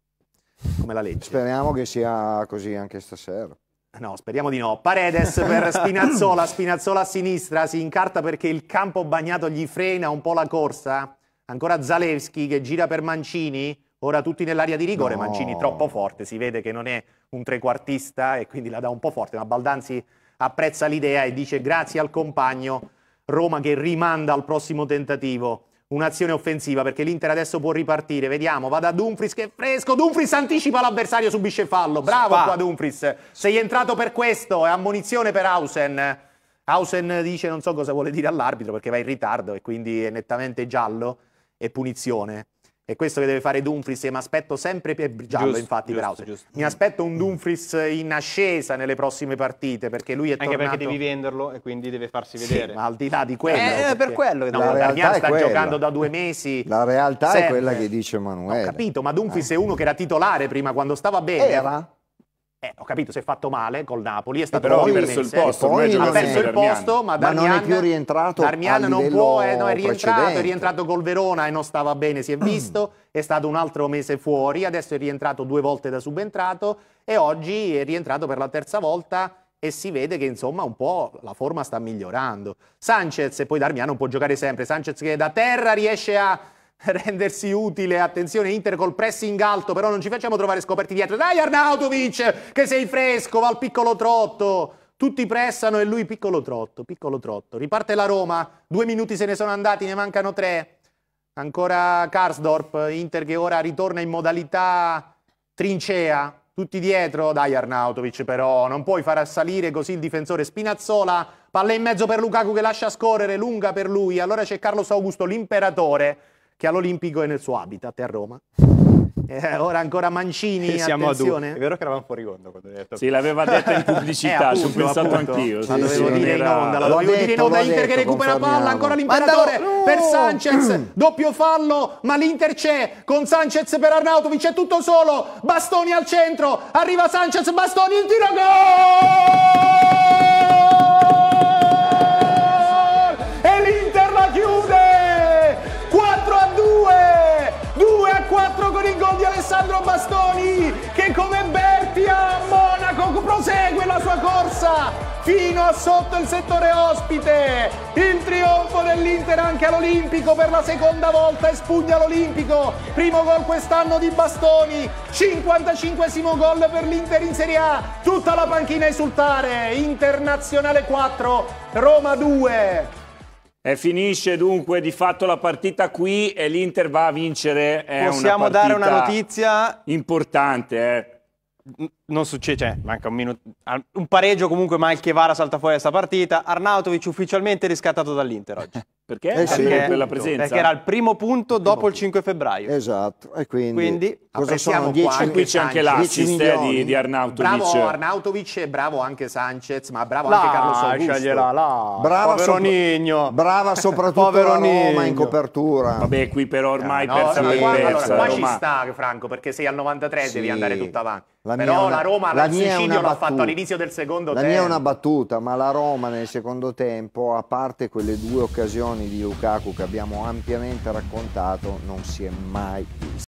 come la legge. Speriamo che sia così anche stasera. No, speriamo di no. Paredes per Spinazzola, Spinazzola a sinistra, si incarta perché il campo bagnato gli frena un po' la corsa. Ancora Zalewski che gira per Mancini, ora tutti nell'area di rigore, no. Mancini troppo forte, si vede che non è un trequartista e quindi la dà un po' forte, ma Baldanzi apprezza l'idea e dice grazie al compagno Roma che rimanda al prossimo tentativo un'azione offensiva perché l'Inter adesso può ripartire. Vediamo, va da Dumfries che è fresco. Dumfries anticipa l'avversario, subisce fallo. Bravo Spa. qua Dumfries. Sei entrato per questo, è ammonizione per Hausen. Hausen dice non so cosa vuole dire all'arbitro perché va in ritardo e quindi è nettamente giallo e punizione. È questo che deve fare Dumfries e mi aspetto sempre per giallo, giusto, infatti, giusto, giusto, Mi aspetto un Dumfries in ascesa nelle prossime partite, perché lui è Anche tornato... perché devi venderlo e quindi deve farsi vedere. Sì, ma al di là di quello... Eh, eh perché... per quello che no, la realtà sta quella. giocando da due mesi. La realtà sempre. è quella che dice Emanuele. Ho capito, ma Dumfries ah. è uno eh. che era titolare prima, quando stava bene. Era? Eh, ho capito, si è fatto male col Napoli, è stato un ha perso il posto, poi, ha perso il posto, ma, Darmian, ma non è più rientrato. Darmian non può, eh, no, è rientrato, precedente. è rientrato col Verona e non stava bene, si è mm. visto, è stato un altro mese fuori, adesso è rientrato due volte da subentrato e oggi è rientrato per la terza volta e si vede che insomma un po' la forma sta migliorando. Sanchez e poi Darmian non può giocare sempre, Sanchez che da terra riesce a rendersi utile, attenzione Inter col pressing alto, però non ci facciamo trovare scoperti dietro. Dai Arnautovic, che sei fresco, va al piccolo trotto. Tutti pressano e lui piccolo trotto, piccolo trotto. Riparte la Roma, due minuti se ne sono andati, ne mancano tre. Ancora Karsdorp, Inter che ora ritorna in modalità trincea. Tutti dietro, dai Arnautovic però, non puoi far assalire così il difensore Spinazzola, palla in mezzo per Lukaku che lascia scorrere, lunga per lui, allora c'è Carlos Augusto, l'imperatore, che all'Olimpico è nel suo habitat è a Roma. Eh, ora ancora Mancini, Siamo attenzione. Ad... È vero che eravamo fuori onda quando hai detto. Sì, l'aveva detto in eh, pubblicità, eh, ho pensato appunto. anch'io. Sì, sì, sì, dire era... in onda, la dovevo dire in onda Inter che recupera palla, ancora l'imperatore no! per Sanchez, doppio fallo, ma l'Inter c'è, con Sanchez per Arnautovic è tutto solo, Bastoni al centro, arriva Sanchez, Bastoni, il tiro gol! con il gol di Alessandro Bastoni che come Berti a Monaco prosegue la sua corsa fino a sotto il settore ospite. Il trionfo dell'Inter anche all'Olimpico per la seconda volta e spugna l'Olimpico. Primo gol quest'anno di Bastoni, 55esimo gol per l'Inter in Serie A. Tutta la panchina esultare, Internazionale 4, Roma 2. E finisce dunque di fatto la partita qui e l'Inter va a vincere. È Possiamo una dare una notizia importante. Eh. Non succede, cioè, manca un minuto. Un pareggio comunque, ma il Chievara salta fuori questa partita. Arnautovic ufficialmente riscattato dall'Inter oggi. Perché? Eh sì, perché, punto. presenza. perché era il primo punto dopo il 5 febbraio. Esatto, e quindi, quindi cosa sono 10 E qui c'è anche l'assist eh, di, di, Arnautovic. Bravo Arnautovic e bravo anche Sanchez, ma bravo la, anche Carlo Augusto. Sceglierà là. Brava Povero Nigno. Brava soprattutto Povero Roma in copertura. Vabbè, qui però ormai no, persa no, per persa. Allora, qua ci sta Franco, perché sei al 93 sì. devi andare tutta avanti. La Però una, la Roma la suicidio l'ha fatto all'inizio del secondo la tempo. La mia è una battuta, ma la Roma nel secondo tempo, a parte quelle due occasioni di Lukaku che abbiamo ampiamente raccontato, non si è mai vista.